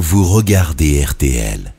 vous regardez RTL.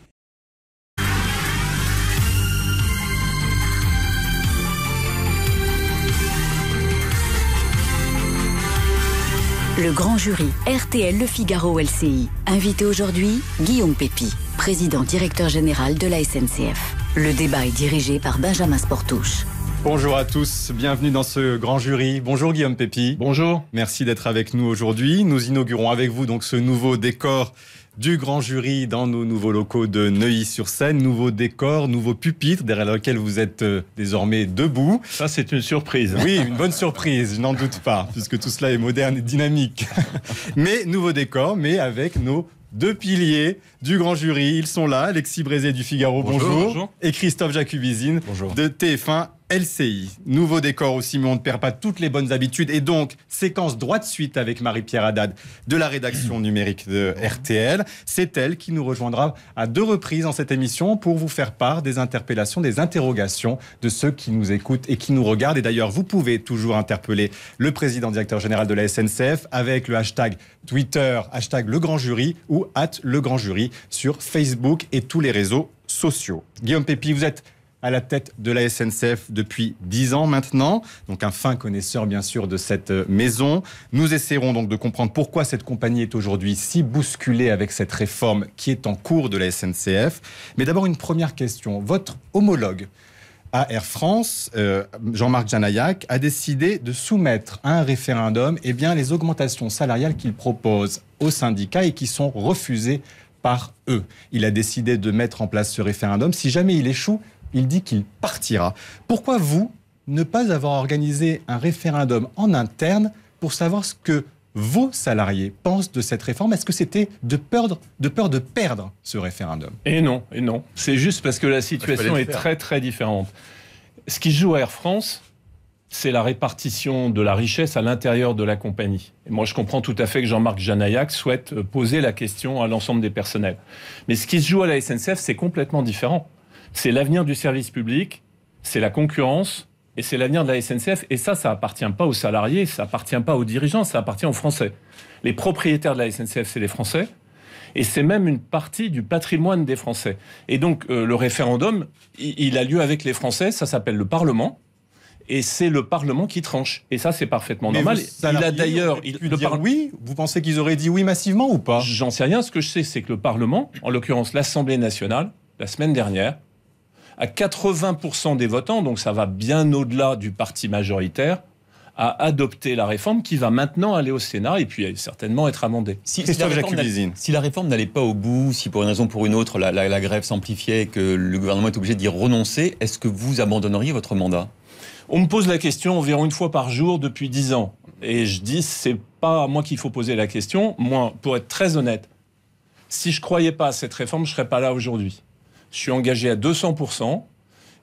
Le grand jury RTL Le Figaro LCI. Invité aujourd'hui, Guillaume Pépi, président directeur général de la SNCF. Le débat est dirigé par Benjamin Sportouche. Bonjour à tous, bienvenue dans ce grand jury. Bonjour Guillaume Pépi. Bonjour. Merci d'être avec nous aujourd'hui. Nous inaugurons avec vous donc ce nouveau décor du grand jury dans nos nouveaux locaux de Neuilly-sur-Seine. Nouveau décor, nouveau pupitre derrière lequel vous êtes euh, désormais debout. Ça, c'est une surprise. Oui, une bonne surprise, je n'en doute pas, puisque tout cela est moderne et dynamique. Mais nouveau décor, mais avec nos deux piliers du grand jury. Ils sont là, Alexis Brézé du Figaro, bonjour, et Christophe Jacubizine bonjour. de TF1 LCI. Nouveau décor aussi, mais on ne perd pas toutes les bonnes habitudes. Et donc, séquence droite suite avec Marie-Pierre Haddad de la rédaction numérique de RTL. C'est elle qui nous rejoindra à deux reprises en cette émission pour vous faire part des interpellations, des interrogations de ceux qui nous écoutent et qui nous regardent. Et d'ailleurs, vous pouvez toujours interpeller le président directeur général de la SNCF avec le hashtag Twitter, hashtag le grand jury ou at le grand jury sur Facebook et tous les réseaux sociaux. Guillaume Pépi, vous êtes à la tête de la SNCF depuis 10 ans maintenant, donc un fin connaisseur bien sûr de cette euh, maison. Nous essaierons donc de comprendre pourquoi cette compagnie est aujourd'hui si bousculée avec cette réforme qui est en cours de la SNCF. Mais d'abord une première question. Votre homologue à Air France, euh, Jean-Marc Janayac, a décidé de soumettre à un référendum et eh bien, les augmentations salariales qu'il propose aux syndicats et qui sont refusées par eux. Il a décidé de mettre en place ce référendum. Si jamais il échoue, il dit qu'il partira. Pourquoi vous ne pas avoir organisé un référendum en interne pour savoir ce que vos salariés pensent de cette réforme Est-ce que c'était de peur, de peur de perdre ce référendum Et non, et non. C'est juste parce que la situation est très très différente. Ce qui joue à Air France, c'est la répartition de la richesse à l'intérieur de la compagnie. Et moi, je comprends tout à fait que Jean-Marc Janaillac souhaite poser la question à l'ensemble des personnels. Mais ce qui se joue à la SNCF, c'est complètement différent. C'est l'avenir du service public, c'est la concurrence et c'est l'avenir de la SNCF. Et ça, ça appartient pas aux salariés, ça appartient pas aux dirigeants, ça appartient aux Français. Les propriétaires de la SNCF, c'est les Français. Et c'est même une partie du patrimoine des Français. Et donc, euh, le référendum, il, a lieu avec les Français, ça s'appelle le Parlement et c'est le Parlement qui tranche. Et ça, c'est parfaitement normal. il a d'ailleurs. le oui Vous pensez qu'ils auraient dit oui massivement ou pas J'en sais rien. Ce que je sais, c'est que le Parlement, en l'occurrence l'Assemblée nationale, la semaine dernière, à 80% des votants, donc ça va bien au-delà du parti majoritaire, à adopter la réforme qui va maintenant aller au Sénat et puis certainement être amendée. Si, la, réforme n'allait pas au bout, si pour une raison ou pour une autre la, grève s'amplifiait et que le gouvernement est obligé d'y renoncer, est-ce que vous abandonneriez votre mandat On me pose la question environ une fois par jour depuis dix ans. Et je dis, c'est pas à moi qu'il faut poser la question. Moi, pour être très honnête, si je croyais pas à cette réforme, je serais pas là aujourd'hui. Je suis engagé à 200%.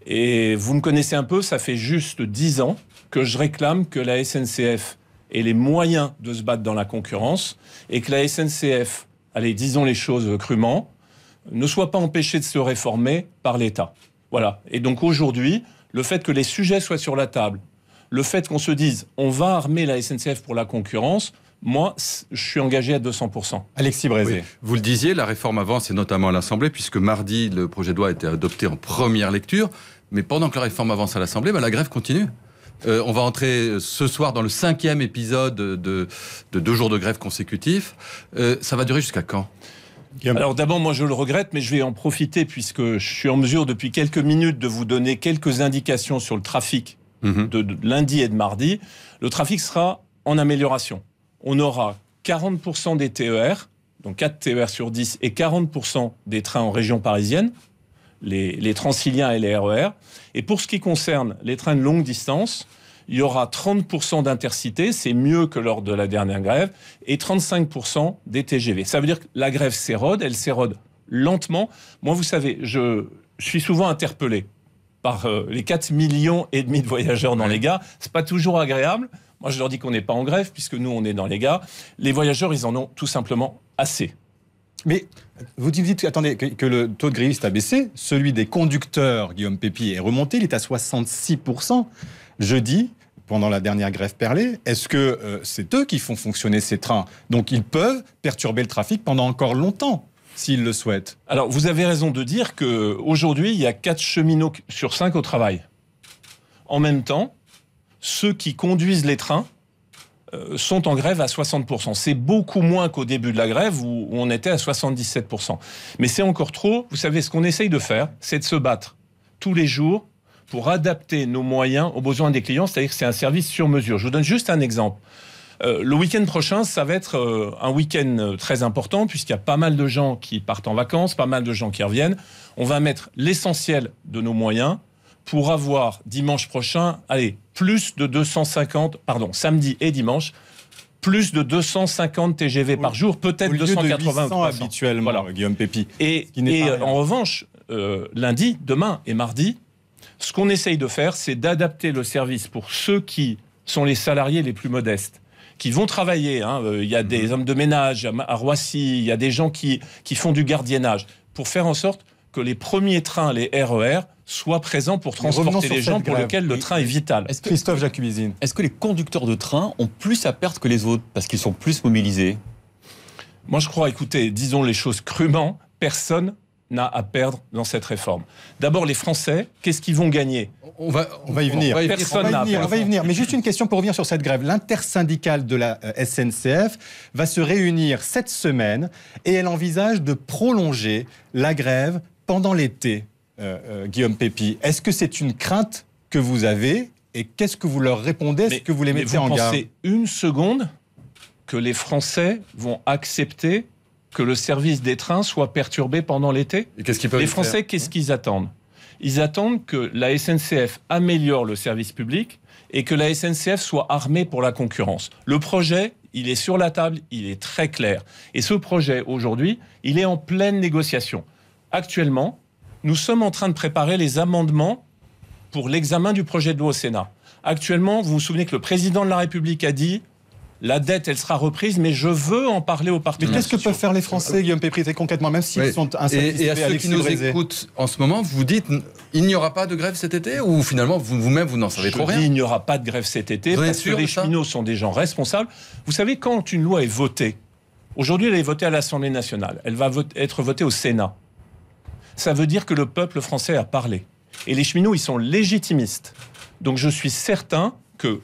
Et vous me connaissez un peu, ça fait juste 10 ans que je réclame que la SNCF ait les moyens de se battre dans la concurrence et que la SNCF, allez, disons les choses crûment, ne soit pas empêchée de se réformer par l'État. Voilà. Et donc aujourd'hui, le fait que les sujets soient sur la table, le fait qu'on se dise on va armer la SNCF pour la concurrence, moi, je suis engagé à 200%. Alexis Brézé. Vous le disiez, la réforme avance et notamment à l'Assemblée, puisque mardi, le projet de loi a été adopté en première lecture. Mais pendant que la réforme avance à l'Assemblée, bah, la grève continue. Euh, on va entrer euh, ce soir dans le cinquième épisode de, deux jours de grève consécutifs. Euh, ça va durer jusqu'à quand alors d'abord, moi je le regrette, mais je vais en profiter puisque je suis en mesure depuis quelques minutes de vous donner quelques indications sur le trafic mmh de, lundi et de mardi. Le trafic sera en amélioration on aura 40% des TER, donc 4 TER sur 10, et 40% des trains en région parisienne, les, les, et les RER. E et pour ce qui concerne les trains de longue distance, il y aura 30% d'intercités, c'est mieux que lors de la dernière grève, et 35% des TGV. Ça veut dire que la grève s'érode, elle s'érode lentement. Moi, vous savez, je, suis souvent interpellé par euh, les 4 millions et demi de voyageurs dans les gares. n'est pas toujours agréable. Moi, je leur dis qu'on n'est pas en grève, puisque nous, on est dans les gars. Les voyageurs, ils en ont tout simplement assez. Mais vous dites, attendez, que, le taux de grévistes a baissé, celui des conducteurs, Guillaume Pépi, est remonté, il est à 66%. dis, pendant la dernière grève perlée, est-ce que euh, c'est eux qui font fonctionner ces trains Donc ils peuvent perturber le trafic pendant encore longtemps s'ils le souhaitent. Alors vous avez raison de dire qu'aujourd'hui, il y a 4 cheminots sur 5 au travail. En même temps, ceux qui conduisent les trains euh, sont en grève à 60%. C'est beaucoup moins qu'au début de la grève où, on était à 77%. Mais c'est encore trop. Vous savez, ce qu'on essaye de faire, c'est de se battre tous les jours pour adapter nos moyens aux besoins des clients, c'est-à-dire que c'est un service sur mesure. Je vous donne juste un exemple. Euh, le week-end prochain, ça va être euh, un week-end très important puisqu'il y a pas mal de gens qui partent en vacances, pas mal de gens qui reviennent. On va mettre l'essentiel de nos moyens pour avoir dimanche prochain, allez, plus de 250, pardon, samedi et dimanche, plus de 250 TGV par jour, peut-être 280 de 800 habituellement, euh, Guillaume Pépi. Et, euh, en revanche, euh, lundi, demain et mardi, ce qu'on essaye de faire, c'est d'adapter le service pour ceux qui sont les salariés les plus modestes qui vont travailler. Hein, il y a des mhm. hommes de ménage à Roissy, il y a des gens qui, qui font du gardiennage, pour faire en sorte que les premiers trains, les RER, e soit présent pour transporter les gens pour lesquels le train est vital. Est Christophe Jacubizine. Est-ce que les conducteurs de train ont plus à perdre que les autres parce qu'ils sont plus mobilisés Moi, je crois, écoutez, disons les choses crûment, personne n'a à perdre dans cette réforme. D'abord, les Français, qu'est-ce qu'ils vont gagner on va, on va y venir. Personne n'a On va y venir. Mais juste une question pour revenir sur cette grève. L'intersyndicale de la euh, SNCF va se réunir cette semaine et elle envisage de prolonger la grève pendant l'été. Euh, euh, Guillaume Pépi. Est-ce que c'est une crainte que vous avez et qu'est-ce que vous leur répondez Est-ce que vous les mettez en garde Vous pensez une seconde que les Français vont accepter que le service des trains soit perturbé pendant l'été Les Français, qu'est-ce qu'ils attendent Ils attendent que la SNCF améliore le service public et que la SNCF soit armée pour la concurrence. Le projet, il est sur la table, il est très clair. Et ce projet, aujourd'hui, il est en pleine négociation. Actuellement, nous sommes en train de préparer les amendements pour l'examen du projet de loi au Sénat. Actuellement, vous vous souvenez que le président de la République a dit la dette, elle sera reprise, mais je veux en parler aux partenaires. Mais qu'est-ce que peuvent faire les Français, Guillaume Péprité, concrètement, même s'ils sont insatisfaits Et, à ceux qui nous écoutent en ce moment, vous dites il n'y aura pas de grève cet été Ou finalement, vous-même, vous, n'en savez je trop rien Il n'y aura pas de grève cet été bien parce sûr, que les cheminots sont des gens responsables. Vous savez, quand une loi est votée, aujourd'hui, elle est votée à l'Assemblée nationale, elle va être votée au Sénat ça veut dire que le peuple français a parlé. Et les cheminots, ils sont légitimistes. Donc je suis certain que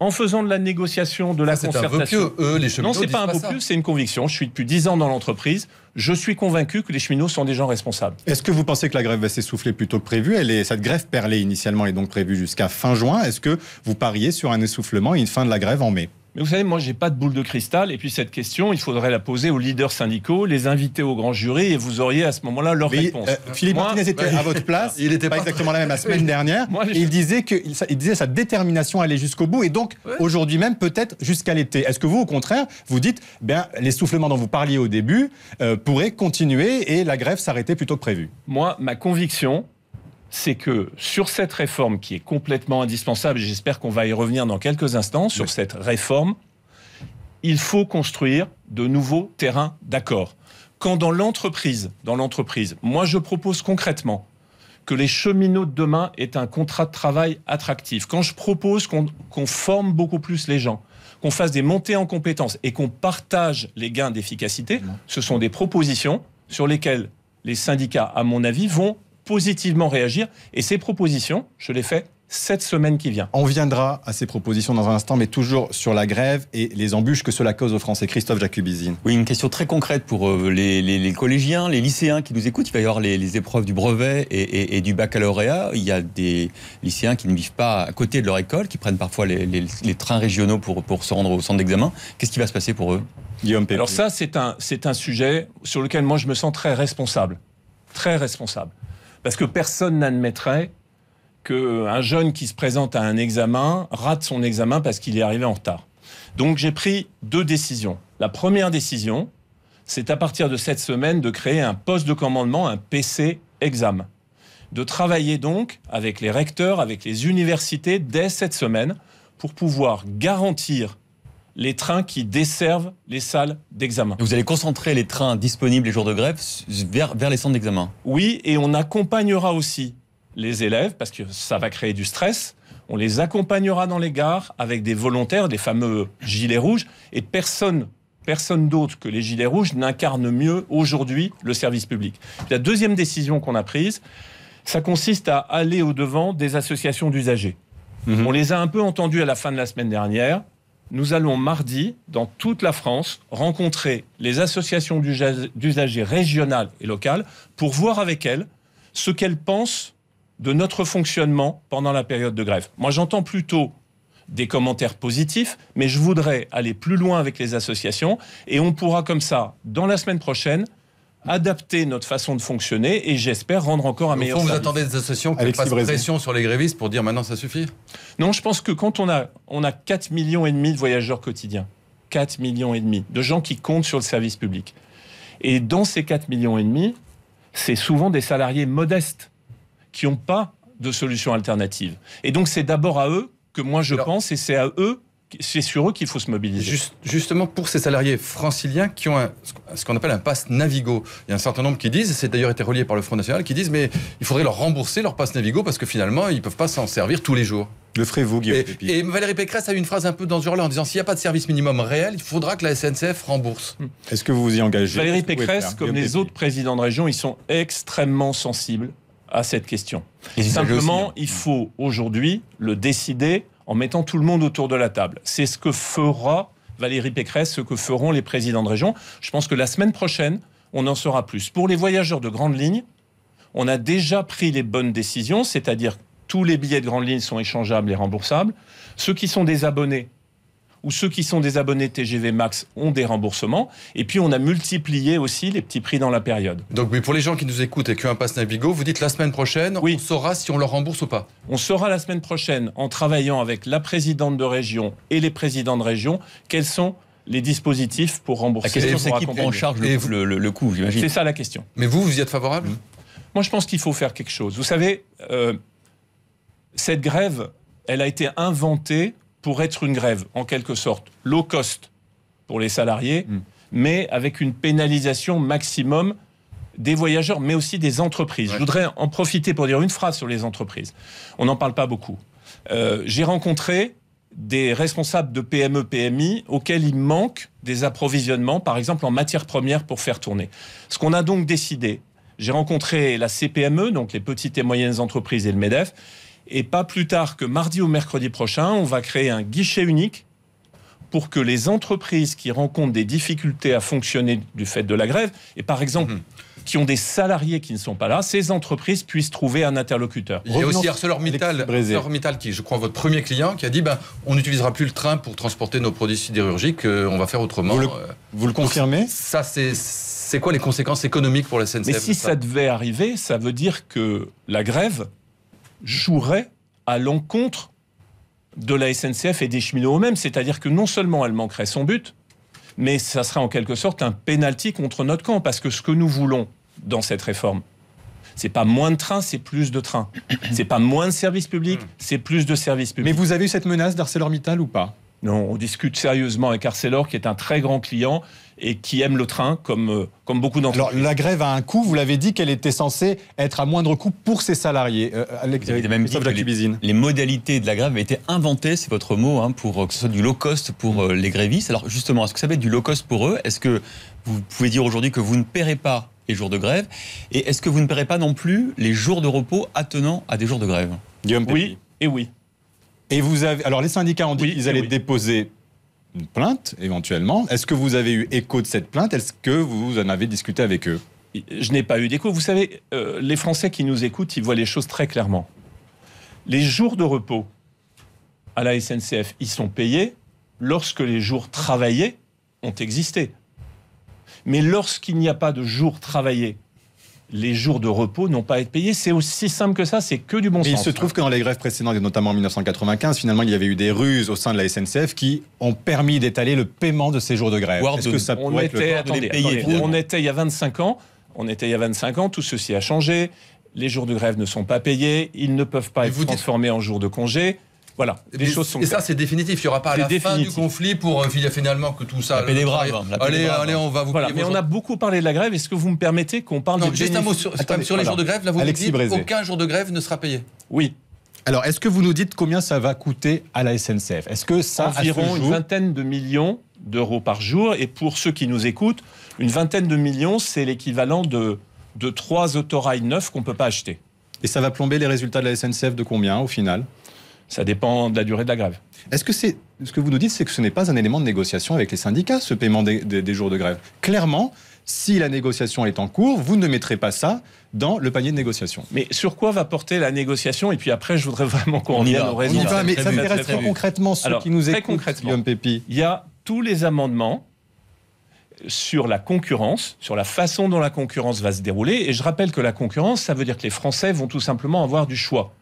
en faisant de la négociation, de la ça, ah, concertation. Un eux, les cheminots. Non, c'est pas un peu c'est une conviction. Je suis depuis dix ans dans l'entreprise. Je suis convaincu que les cheminots sont des gens responsables. Est-ce que vous pensez que la grève va s'essouffler plutôt que prévu Cette grève perlée initialement est donc prévue jusqu'à fin juin. Est-ce que vous pariez sur un essoufflement et une fin de la grève en mai mais vous savez, moi, j'ai pas de boule de cristal. Et puis cette question, il faudrait la poser aux leaders syndicaux, les inviter au grand jury, et vous auriez à ce moment-là leur euh, réponse. Philippe Martinez était bah, à votre place. il n'était pas, exactement la même la semaine dernière. il disait que disait sa détermination à aller jusqu'au bout, et donc aujourd'hui même peut-être jusqu'à l'été. Est-ce que vous, au contraire, vous dites, eh bien, l'essoufflement dont vous parliez au début euh, pourrait continuer et la grève s'arrêter plutôt que prévu Moi, ma conviction, c'est que sur cette réforme qui est complètement indispensable, j'espère qu'on va y revenir dans quelques instants, sur cette réforme, il faut construire de nouveaux terrains d'accord. Quand dans l'entreprise, dans l'entreprise, moi je propose concrètement que les cheminots de demain aient un contrat de travail attractif, quand je propose qu'on forme beaucoup plus les gens, qu'on fasse des montées en compétences et qu'on partage les gains d'efficacité, mmh. ce sont des propositions sur lesquelles les syndicats, à mon avis, vont positivement réagir. Et ces propositions, je les fais cette semaine qui vient. On viendra à ces propositions dans un instant, mais toujours sur la grève et les embûches que cela cause aux Français. Christophe Jacubizine. Oui, une question très concrète pour euh, les, collégiens, les lycéens qui nous écoutent. Il va y avoir les, épreuves du brevet et, du baccalauréat. Il y a des lycéens qui ne vivent pas à côté de leur école, qui prennent parfois les, trains régionaux pour, pour se rendre au centre d'examen. Qu'est-ce qui va se passer pour eux Guillaume pérez Alors ça, c'est un sujet sur lequel moi, je me sens très responsable. Très responsable. Parce que personne n'admettrait qu'un euh, jeune qui se présente à un examen rate son examen parce qu'il est arrivé en retard. Donc j'ai pris deux décisions. La première décision, c'est à partir de cette semaine de créer un poste de commandement, un PC examen. De travailler donc avec les recteurs, avec les universités dès cette semaine pour pouvoir garantir les trains qui desservent les salles d'examen. Vous allez concentrer les trains disponibles les jours de grève vers, les centres d'examen Oui, et on accompagnera aussi les élèves, parce que ça va créer du stress. On les accompagnera dans les gares avec des volontaires, des fameux gilets rouges, et personne personne d'autre que les Gilets rouges n'incarne mieux aujourd'hui le service public. La deuxième décision qu'on a prise, ça consiste à aller au-devant des associations d'usagers. Mhm. On les a un peu entendus à la fin de la semaine dernière nous allons mardi, dans toute la France, rencontrer les associations d'usagers régionales et locales pour voir avec elles ce qu'elles pensent de notre fonctionnement pendant la période de grève. Moi, j'entends plutôt des commentaires positifs, mais je voudrais aller plus loin avec les associations et on pourra comme ça, dans la semaine prochaine, adapter notre façon de fonctionner et j'espère rendre encore un meilleur fond, service. Vous attendez des associations qui fassent pression sur les grévistes pour dire maintenant ça suffit Non, je pense que quand on a, on a 4 millions et demi de voyageurs quotidiens, 4 millions et demi de gens qui comptent sur le service public. Et dans ces 4 millions et demi, c'est souvent des salariés modestes qui n'ont pas de solution alternative. Et donc c'est d'abord à eux que moi je pense et c'est à eux c'est sur eux qu'il faut se mobiliser. justement pour ces salariés franciliens qui ont ce qu'on appelle un passe Navigo. Il y a un certain nombre qui disent, c'est d'ailleurs été relié par le Front National, qui disent mais il faudrait leur rembourser leur passe Navigo parce que finalement ils ne peuvent pas s'en servir tous les jours. Le ferez-vous, Guillaume et, et, Valérie Pécresse a eu une phrase un peu dans ce genre-là en disant s'il n'y a pas de service minimum réel, il faudra que la SNCF rembourse. Hmm. Est-ce que vous vous y engagez Valérie Pécresse, comme les autres présidents de région, ils sont extrêmement sensibles à cette question. Simplement, hein. il faut aujourd'hui le décider en mettant tout le monde autour de la table. C'est ce que fera Valérie Pécresse, ce que feront les présidents de région. Je pense que la semaine prochaine, on en saura plus. Pour les voyageurs de grande ligne, on a déjà pris les bonnes décisions, c'est-à-dire tous les billets de grande ligne sont échangeables et remboursables. Ceux qui sont des abonnés, où ceux qui sont des abonnés TGV Max ont des remboursements. Et puis, on a multiplié aussi les petits prix dans la période. Donc, mais pour les gens qui nous écoutent et qui ont un pass Navigo, vous dites la semaine prochaine, on saura si on leur rembourse ou pas. On saura la semaine prochaine, en travaillant avec la présidente de région et les présidents de région, quels sont les dispositifs pour rembourser. La question, c'est qui prend en charge le, coût, j'imagine. C'est ça la question. Mais vous, vous y êtes favorable mmh. Moi, je pense qu'il faut faire quelque chose. Vous savez, euh, cette grève, elle a été inventée pour être une grève, en quelque sorte, low cost pour les salariés, mm. mais avec une pénalisation maximum des voyageurs, mais aussi des entreprises. Je voudrais en profiter pour dire une phrase sur les entreprises. On n'en parle pas beaucoup. Euh, j'ai rencontré des responsables de PME, PMI, auxquels il manque des approvisionnements, par exemple en matières premières pour faire tourner. Ce qu'on a donc décidé, j'ai rencontré la CPME, donc les petites et moyennes entreprises et le MEDEF, et pas plus tard que mardi ou mercredi prochain, on va créer un guichet unique pour que les entreprises qui rencontrent des difficultés à fonctionner du fait de la grève, et par exemple mhm. qui ont des salariés qui ne sont pas là, ces entreprises puissent trouver un interlocuteur. Il y a aussi ArcelorMittal, ArcelorMittal, qui je crois, votre premier client, qui a dit ben, on n'utilisera plus le train pour transporter nos produits sidérurgiques, euh, on va faire autrement. Vous le, euh, confirmez Ça, c'est quoi les conséquences économiques pour la SNCF Mais si ça devait arriver, ça veut dire que la grève jouerait à l'encontre de la SNCF et des cheminots eux-mêmes. C'est-à-dire que non seulement elle manquerait son but, mais ça serait en quelque sorte un pénalty contre notre camp. Parce que ce que nous voulons dans cette réforme, c'est pas moins de trains, c'est plus de trains. C'est pas moins de services publics, mmh. c'est plus de services publics. Mais vous avez eu cette menace d'ArcelorMittal ou pas on discute sérieusement avec Arcelor, qui est un très grand client et qui aime le train, comme, euh, comme beaucoup d'entre Alors, la grève a un coût. Vous l'avez dit qu'elle était censée être à moindre coût pour ses salariés. les, modalités de la grève avaient été inventées, c'est votre mot, hein, pour euh, que ce soit du low cost pour euh, les grévistes. Alors, justement, est-ce que ça va être du low cost pour eux Est-ce que vous pouvez dire aujourd'hui que vous ne paierez pas les jours de grève Et est-ce que vous ne paierez pas non plus les jours de repos attenant à des jours de grève Oui, et oui vous avez. Alors, les syndicats ont dit qu'ils allaient déposer une plainte, éventuellement. Est-ce que vous avez eu écho de cette plainte Est-ce que vous en avez discuté avec eux Je n'ai pas eu d'écho. Vous savez, euh, les Français qui nous écoutent, ils voient les choses très clairement. Les jours de repos à la SNCF, ils sont payés lorsque les jours travaillés ont existé. Mais lorsqu'il n'y a pas de jours travaillés, les jours de repos n'ont pas été être payés. C'est aussi simple que ça, c'est que du bon sens. Il se trouve que dans les grèves précédentes, et notamment en 1995, finalement, il y avait eu des ruses au sein de la SNCF qui ont permis d'étaler le paiement de ces jours de grève. est que ça pourrait être On était il y a 25 ans, on était il y a 25 ans, tout ceci a changé. Les jours de grève ne sont pas payés, ils ne peuvent pas être transformés en jours de congé. Voilà, les choses sont. Et ça, c'est définitif. Il n'y aura pas la fin du conflit pour euh, finalement que tout ça. La hein, allez, hein. on va vous. mais on a beaucoup parlé de la grève. Est-ce que vous me permettez qu'on parle non, juste un mot sur, les jours de grève. Là, vous dites aucun jour de grève ne sera payé. Oui. Alors, est-ce que vous nous dites combien ça va coûter à la SNCF Est-ce que ça environ une vingtaine de millions d'euros par jour Et pour ceux qui nous écoutent, une vingtaine de millions, c'est l'équivalent de de trois autorails neufs qu'on peut pas acheter. Et ça va plomber les résultats de la SNCF de combien au final ça dépend de la durée de la grève. Est-ce que c'est ce que vous nous dites, c'est que ce n'est pas un élément de négociation avec les syndicats, ce paiement des, jours de grève Clairement, si la négociation est en cours, vous ne mettrez pas ça dans le panier de négociation. Mais sur quoi va porter la négociation Et puis après, je voudrais vraiment qu'on On y va, mais ça m'intéresse très, concrètement ce qui nous est Guillaume Pépi. Il y a tous les amendements sur la concurrence, sur la façon dont la concurrence va se dérouler. Et je rappelle que la concurrence, ça veut dire que les Français vont tout simplement avoir du choix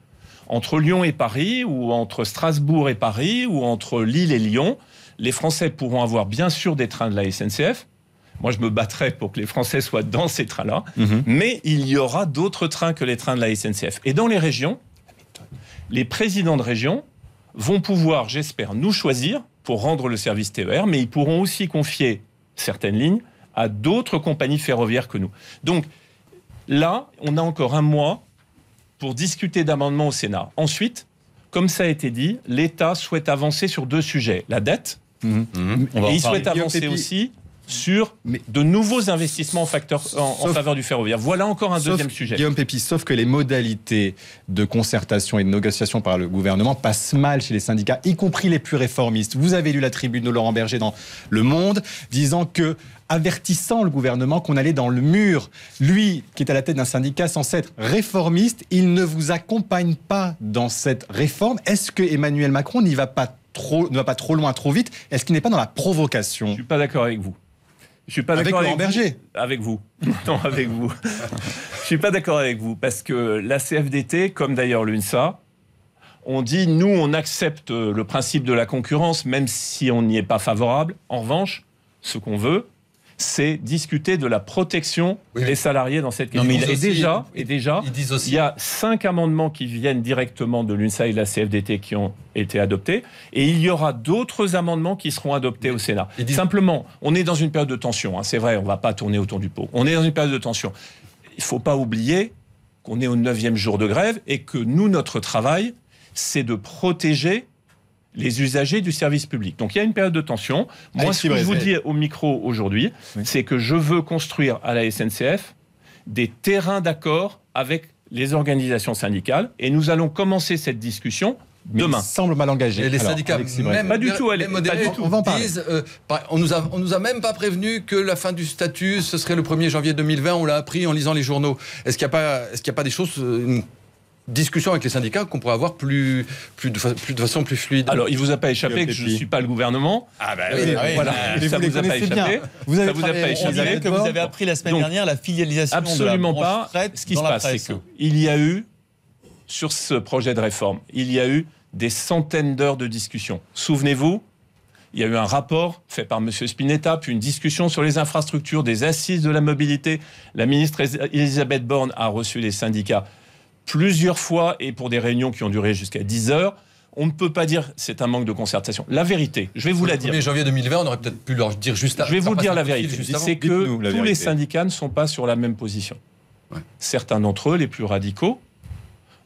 entre Lyon et Paris, ou entre Strasbourg et Paris, ou entre Lille et Lyon, les Français pourront avoir bien sûr des trains de la SNCF. Moi, je me battrai pour que les Français soient dans ces trains-là, mhm. mais il y aura d'autres trains que les trains de la SNCF. Et dans les régions, les présidents de région vont pouvoir, j'espère, nous choisir pour rendre le service TER, mais ils pourront aussi confier certaines lignes à d'autres compagnies ferroviaires que nous. Donc là, on a encore un mois pour discuter d'amendements au Sénat. Ensuite, comme ça a été dit, l'État souhaite avancer sur deux sujets. La dette, mhm. Mhm. et il souhaite avancer aussi sur mais, de nouveaux investissements en, en, faveur du ferroviaire. Voilà encore un deuxième sujet. Guillaume Pépi, sauf que les modalités de concertation et de négociation par le gouvernement passent mal chez les syndicats, y compris les plus réformistes. Vous avez lu la tribune de Laurent Berger dans Le Monde, disant que avertissant le gouvernement qu'on allait dans le mur. Lui, qui est à la tête d'un syndicat censé être réformiste, il ne vous accompagne pas dans cette réforme. Est-ce que Emmanuel Macron n'y va pas trop, ne va pas trop loin, trop vite Est-ce qu'il n'est pas dans la provocation Je ne suis pas d'accord avec vous. Je suis pas d'accord avec, Vous. Avec vous. Non, avec vous. Je suis pas d'accord avec vous parce que la CFDT, comme d'ailleurs l'UNSA, on dit nous, on accepte le principe de la concurrence, même si on n'y est pas favorable. En revanche, ce qu'on veut, c'est discuter de la protection des salariés dans cette question. et, déjà, et déjà, il y a cinq amendements qui viennent directement de l'UNSA et de la CFDT qui ont été adoptés, et il y aura d'autres amendements qui seront adoptés au Sénat. Simplement, on est dans une période de tension, hein. c'est vrai, on ne va pas tourner autour du pot. On est dans une période de tension. Il ne faut pas oublier qu'on est au neuvième jour de grève et que nous, notre travail, c'est de protéger les usagers du service public. Donc il y a une période de tension. Moi, ce que je vous dis au micro aujourd'hui, c'est que je veux construire à la SNCF des terrains d'accord avec les organisations syndicales et nous allons commencer cette discussion mais demain. semble mal engagé. les syndicats, même, pas du tout, On, euh, on, nous a, même pas prévenu que la fin du statut, ce serait le 1er janvier 2020. On l'a appris en lisant les journaux. Est-ce qu'il n'y a, pas, a pas des choses, euh, discussion avec les syndicats qu'on pourrait avoir plus, plus, de, façon plus fluide. Alors, il ne vous a pas échappé que je ne suis pas le gouvernement. Ah ben oui, voilà, ça vous, a pas échappé. Vous avez avez appris la semaine dernière la filialisation absolument de pas. ce qui se passe, c'est qu'il y a eu, sur ce projet de réforme, il y a eu des centaines d'heures de discussion. Souvenez-vous, il y a eu un rapport fait par M. Spinetta, puis une discussion sur les infrastructures, des assises de la mobilité. La ministre Elisabeth Borne a reçu les syndicats plusieurs fois et pour des réunions qui ont duré jusqu'à 10 heures. On ne peut pas dire c'est un manque de concertation. La vérité, je vais vous la dire. Le 1er janvier 2020, on aurait peut-être pu leur dire juste avant. Je vais vous dire la vérité. C'est que tous les syndicats ne sont pas sur la même position. Certains d'entre eux, les plus radicaux,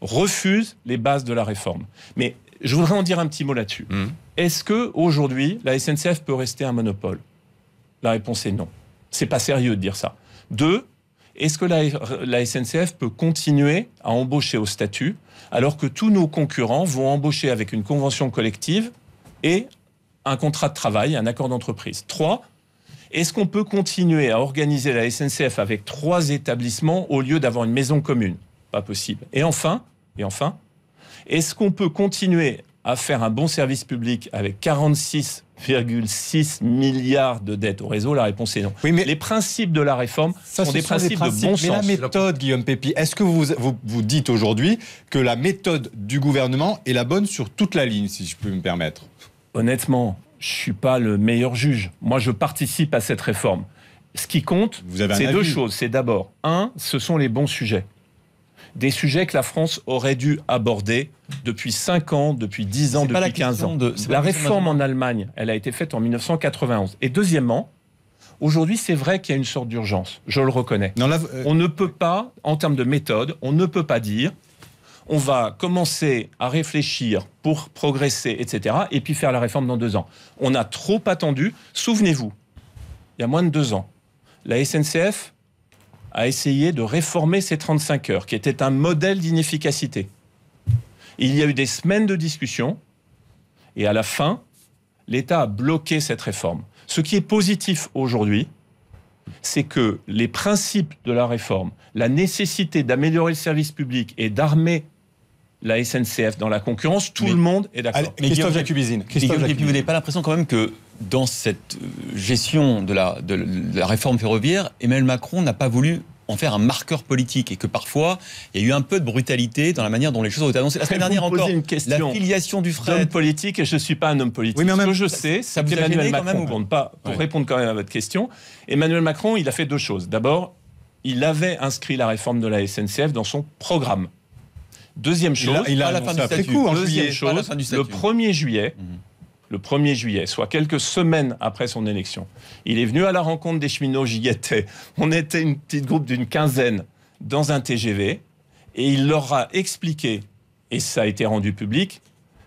refusent les bases de la réforme. Mais je voudrais en dire un petit mot là-dessus. Hmm. Est-ce que aujourd'hui, la SNCF peut rester un monopole La réponse est non. C'est pas sérieux de dire ça. Deux, est-ce que la, SNCF peut continuer à embaucher au statut alors que tous nos concurrents vont embaucher avec une convention collective et un contrat de travail, un accord d'entreprise Trois, est-ce qu'on peut continuer à organiser la SNCF avec trois établissements au lieu d'avoir une maison commune Pas possible. Et enfin, et enfin est-ce qu'on peut continuer à faire un bon service public avec 46,6 milliards de dettes au réseau La réponse est non. Oui, mais les principes de la réforme sont, des, principes de bon sens. Mais la méthode, Guillaume Pépi, est-ce que vous, vous, dites aujourd'hui que la méthode du gouvernement est la bonne sur toute la ligne, si je peux me permettre Honnêtement, je suis pas le meilleur juge. Moi, je participe à cette réforme. Ce qui compte, c'est deux choses. C'est d'abord, un, ce sont les bons sujets des sujets que la France aurait dû aborder depuis 5 ans, depuis 10 ans, depuis 15 ans. la réforme en Allemagne, elle a été faite en 1991. Et deuxièmement, Aujourd'hui, c'est vrai qu'il y a une sorte d'urgence, je le reconnais. Euh, on ne peut pas, en termes de méthode, on ne peut pas dire on va commencer à réfléchir pour progresser, etc., et puis faire la réforme dans deux ans. On a trop attendu. Souvenez-vous, il y a moins de deux ans, la SNCF a essayé de réformer ces 35 heures, qui étaient un modèle d'inefficacité. Il y a eu des semaines de discussions, et à la fin, l'État a bloqué cette réforme. Ce qui est positif aujourd'hui, c'est que les principes de la réforme, la nécessité d'améliorer le service public et d'armer la SNCF dans la concurrence, tout le monde est d'accord. Christophe Jacubizine. Christophe puis vous n'avez pas l'impression quand même que dans cette euh, gestion de la, de la réforme ferroviaire, Emmanuel Macron n'a pas voulu en faire un marqueur politique et que parfois il y a eu un peu de brutalité dans la manière dont les choses ont été annoncées. La semaine dernière encore, une question. la filiation du Homme politique et je suis pas un homme politique. Oui, mais même, Ce que je sais, ça vous Emmanuel Macron, quand même, pas, pour répondre quand même à votre question, Emmanuel Macron, il a fait deux choses. D'abord, il avait inscrit la réforme de la SNCF dans son programme. Deuxième chose, le 1er juillet, mhm. le 1er juillet, soit quelques semaines après son élection. Il est venu à la rencontre des cheminots, j'y On était une petite groupe d'une quinzaine dans un TGV et il leur a expliqué, et ça a été rendu public,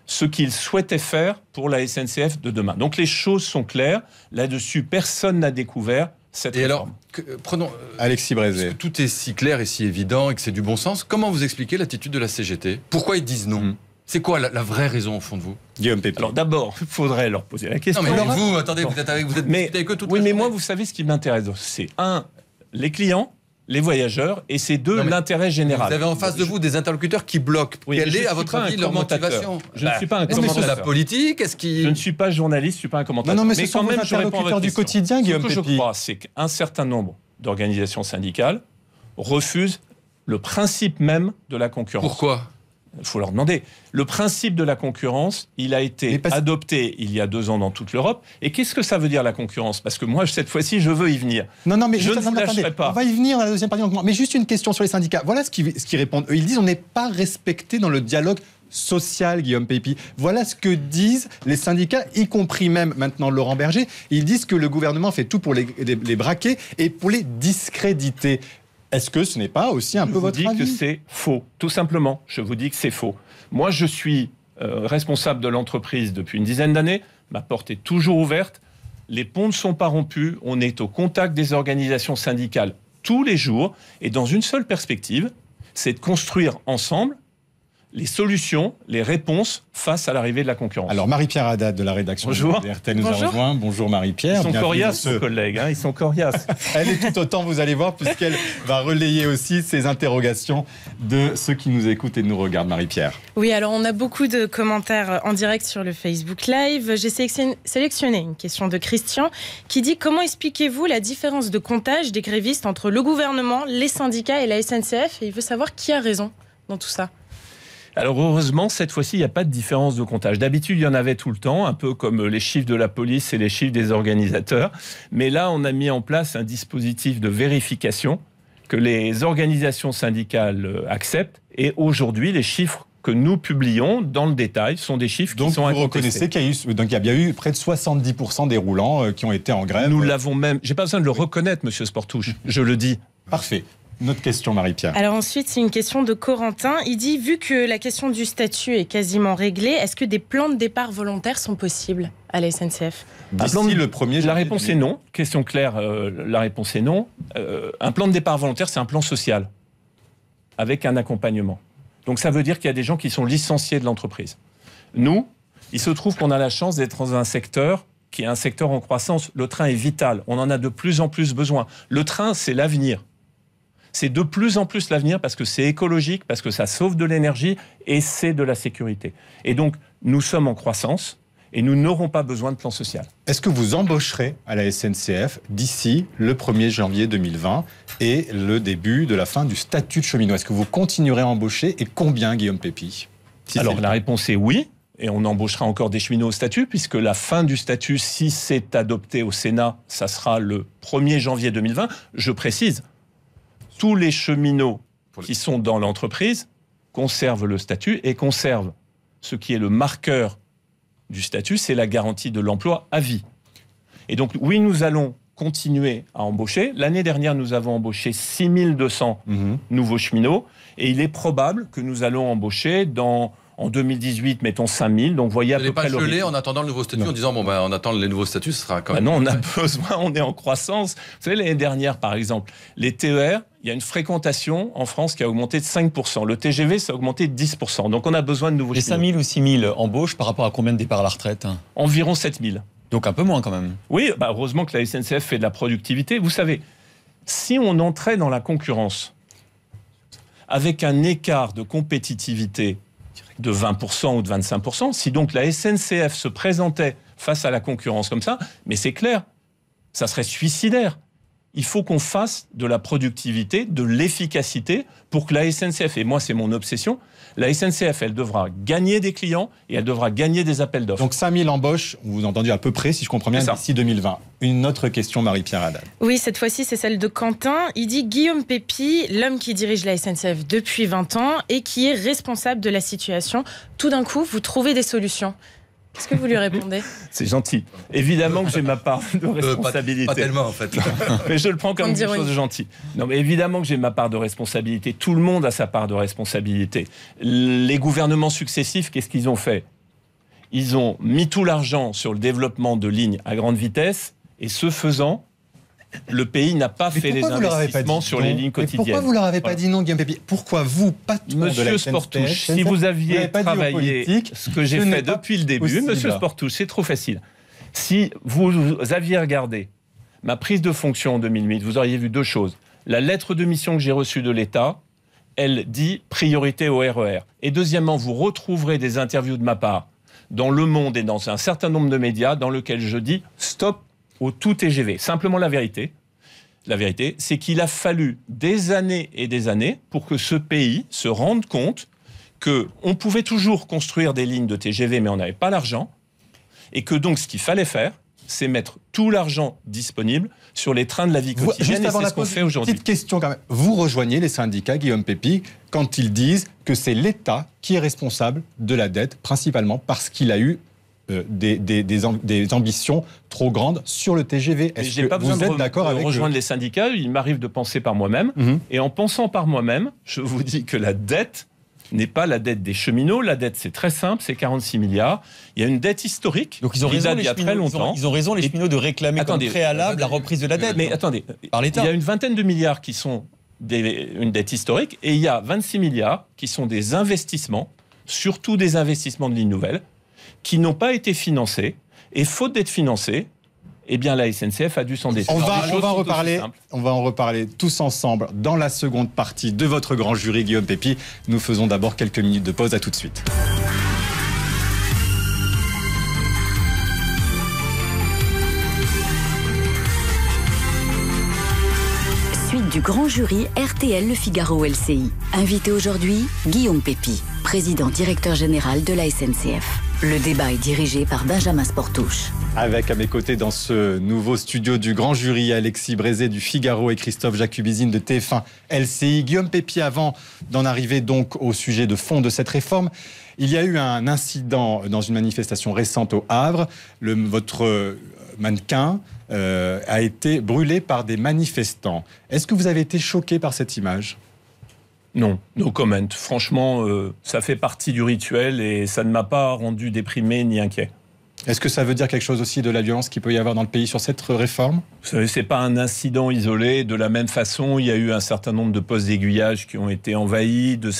ce qu'il souhaitait faire pour la SNCF de demain. Donc les choses sont claires. Là-dessus, personne n'a découvert et alors, euh, prenons. Euh, Alexis Brézé. tout est si clair et si évident et que c'est du bon sens. Comment vous expliquez l'attitude de la CGT Pourquoi ils disent non hmm. C'est quoi la, vraie raison au fond de vous Guillaume Pépé. Alors d'abord, il faudrait leur poser la question. Non mais vous, attendez, vous êtes avec, vous êtes mais, avec Oui, mais moi, vous savez ce qui m'intéresse. C'est un, les clients, les voyageurs, et c'est d'eux l'intérêt général. Vous avez en face de vous des interlocuteurs qui bloquent. Oui, Quelle est, à votre avis, leur motivation Je ne bah, suis pas un commentateur. la politique Est-ce qu'il. Je ne suis pas journaliste, je ne suis pas un commentateur. Non, non mais, ce quand sont même, vos interlocuteurs du question. quotidien, Guillaume Ce que je crois, c'est qu'un certain nombre d'organisations syndicales refusent le principe même de la concurrence. Pourquoi il faut leur demander. Le principe de la concurrence, il a été adopté il y a deux ans dans toute l'Europe. Et qu'est-ce que ça veut dire la concurrence Parce que moi, cette fois-ci, je veux y venir. Non, non, mais je ne pas. On va y venir dans la deuxième partie. Mais juste une question sur les syndicats. Voilà ce qu'ils répondent. ils disent on n'est pas respecté dans le dialogue social, Guillaume Pépi. Voilà ce que disent les syndicats, y compris même maintenant Laurent Berger. Ils disent que le gouvernement fait tout pour les braquer et pour les discréditer. Est-ce que ce n'est pas aussi un peu votre avis Je vous dis que c'est faux, tout simplement. Je vous dis que c'est faux. Moi, je suis euh, responsable de l'entreprise depuis une dizaine d'années. Ma porte est toujours ouverte. Les ponts ne sont pas rompus. On est au contact des organisations syndicales tous les jours et dans une seule perspective, c'est de construire ensemble les solutions, les réponses face à l'arrivée de la concurrence. Alors Marie-Pierre Haddad de la rédaction Bonjour. de RTL nous Bonjour. a rejoint. Bonjour Marie-Pierre. Ils sont coriaces, collègues. Hein. ils sont coriaces. Elle est tout autant, vous allez voir, puisqu'elle va relayer aussi ces interrogations de ceux qui nous écoutent et nous regardent. Marie-Pierre. Oui, alors on a beaucoup de commentaires en direct sur le Facebook Live. J'ai sélectionné une question de Christian qui dit comment expliquez-vous la différence de comptage des grévistes entre le gouvernement, les syndicats et la SNCF Et il veut savoir qui a raison dans tout ça. Alors heureusement, cette fois-ci, il n'y a pas de différence de comptage. D'habitude, il y en avait tout le temps, un peu comme les chiffres de la police et les chiffres des organisateurs. Mais là, on a mis en place un dispositif de vérification que les organisations syndicales euh, acceptent. Et aujourd'hui, les chiffres que nous publions dans le détail sont des chiffres qui sont vous reconnaissez qu'il y a bien eu près de 70% des roulants euh, qui ont été en grève. Nous l'avons même, j'ai pas besoin de le reconnaître monsieur Sportouche, je le dis. Parfait. Notre question, Marie-Pierre. Alors ensuite, c'est une question de Corentin. Il dit, vu que la question du statut est quasiment réglée, est-ce que des plans de départ volontaires sont possibles à la SNCF le premier euh, La réponse est non. Question claire, la réponse est non. un plan de départ volontaire, c'est un plan social, avec un accompagnement. Donc ça veut dire qu'il y a des gens qui sont licenciés de l'entreprise. Nous, il se trouve qu'on a la chance d'être dans un secteur qui est un secteur en croissance. Le train est vital. On en a de plus en plus besoin. Le train, c'est l'avenir c'est de plus en plus l'avenir parce que c'est écologique, parce que ça sauve de l'énergie et c'est de la sécurité. Et donc, nous sommes en croissance et nous n'aurons pas besoin de plan social. Est-ce que vous embaucherez à la SNCF d'ici le 1er janvier 2020 et le début de la fin du statut de cheminot Est-ce que vous continuerez à embaucher et combien, Guillaume Pépi Alors, la réponse est oui. Et on embauchera encore des cheminots au statut, puisque la fin du statut, si c'est adopté au Sénat, ça sera le 1er janvier 2020. Je précise, tous les cheminots qui sont dans l'entreprise conservent le statut et conservent ce qui est le marqueur du statut, c'est la garantie de l'emploi à vie. Et donc, oui, nous allons continuer à embaucher. L'année dernière, nous avons embauché 6200 mhm. nouveaux cheminots et il est probable que nous allons embaucher dans en 2018, mettons 000. Donc, vous voyez à peu près. pas gelé en attendant le nouveau statut en disant, bon, ben, on attend les nouveaux statuts, ce sera quand bah même. non, on a besoin, on est en croissance. Vous savez, l'année dernière, par exemple, les TER, il y a une fréquentation en France qui a augmenté de 5%. Le TGV, ça a augmenté de 10%. Donc, on a besoin de nouveaux Et 000 ou 6 000 embauches par rapport à combien de départs à la retraite hein Environ 7 000. Donc, un peu moins quand même. Oui, bah, heureusement que la SNCF fait de la productivité. Vous savez, si on entrait dans la concurrence avec un écart de compétitivité de 20% ou de 25%. Si donc la SNCF se présentait face à la concurrence comme ça, mais c'est clair, ça serait suicidaire il faut qu'on fasse de la productivité, de l'efficacité pour que la SNCF, et moi c'est mon obsession, la SNCF, elle devra gagner des clients et elle devra gagner des appels d'offres. Donc 5000 embauches, vous entendez à peu près, si je comprends bien, d'ici 2020. Une autre question, Marie-Pierre Haddad. Oui, cette fois-ci, c'est celle de Quentin. Il dit Guillaume Pépi, l'homme qui dirige la SNCF depuis 20 ans et qui est responsable de la situation. Tout d'un coup, vous trouvez des solutions. Qu'est-ce que vous lui répondez C'est gentil. Évidemment que j'ai ma part de euh, responsabilité. pas, tellement en fait. mais je le prends comme quelque chose de gentil. Non, mais évidemment que j'ai ma part de responsabilité. Tout le monde a sa part de responsabilité. Les gouvernements successifs, qu'est-ce qu'ils ont fait Ils ont mis tout l'argent sur le développement de lignes à grande vitesse et ce faisant, le pays n'a pas fait les investissements sur les lignes quotidiennes. pourquoi vous leur avez pas dit non, Guillaume Pourquoi vous, pas? Monsieur de la Sportouche, si vous aviez travaillé ce que j'ai fait depuis le début, Monsieur Sportouche, c'est trop facile. Si vous aviez regardé ma prise de fonction en 2008, vous auriez vu deux choses. La lettre de mission que j'ai reçue de l'État, elle dit priorité au RER. E et deuxièmement, vous retrouverez des interviews de ma part dans Le Monde et dans un certain nombre de médias dans lesquels je dis stop au tout TGV. Simplement la vérité, la vérité, c'est qu'il a fallu des années et des années pour que ce pays se rende compte que on pouvait toujours construire des lignes de TGV, mais on n'avait pas l'argent, et que donc ce qu'il fallait faire, c'est mettre tout l'argent disponible sur les trains de la vie quotidienne. ce qu'on fait aujourd'hui. question quand Vous rejoignez les syndicats, Guillaume Pépi, quand ils disent que c'est l'État qui est responsable de la dette, principalement parce qu'il a eu euh, des, ambitions trop grandes sur le TGV. Est-ce que pas vous êtes d'accord avec euh, rejoindre les syndicats Il m'arrive de penser par moi-même. Mhm. Et en pensant par moi-même, je vous dis que la dette n'est pas la dette des cheminots. La dette, c'est très simple, c'est 46 milliards. Il y a une dette historique. Donc ils ont raison, y a très longtemps. Ils ont, raison, les cheminots, de réclamer attendez, préalable la reprise de la dette. Mais hein, attendez, Il y a une vingtaine de milliards qui sont une dette historique et il y a 26 milliards qui sont des investissements, surtout des investissements de ligne nouvelle qui n'ont pas été financés. Et faute d'être financés, eh bien la SNCF a dû s'en On on va, on va en reparler tous ensemble dans la seconde partie de votre grand jury, Guillaume Pépi. Nous faisons d'abord quelques minutes de pause. À tout de suite. Suite du grand jury RTL Le Figaro LCI. Invité aujourd'hui, Guillaume Pépi, président directeur général de la SNCF. Le débat est dirigé par Benjamin Sportouche. Avec à mes côtés dans ce nouveau studio du Grand Jury, Alexis Brézé du Figaro et Christophe Jacubizine de TF1 LCI. Guillaume Pépi, avant d'en arriver donc au sujet de fond de cette réforme, il y a eu un incident dans une manifestation récente au Havre. votre euh, mannequin euh, a été brûlé par des manifestants. Est-ce que vous avez été choqué par cette image non, no comment. Franchement, euh, ça fait partie du rituel et ça ne m'a pas rendu déprimé ni inquiet. Est-ce que ça veut dire quelque chose aussi de la violence qu'il peut y avoir dans le pays sur cette euh, réforme Vous ce n'est pas un incident isolé. De la même façon, il y a eu un certain nombre de postes d'aiguillage qui ont été envahis. De,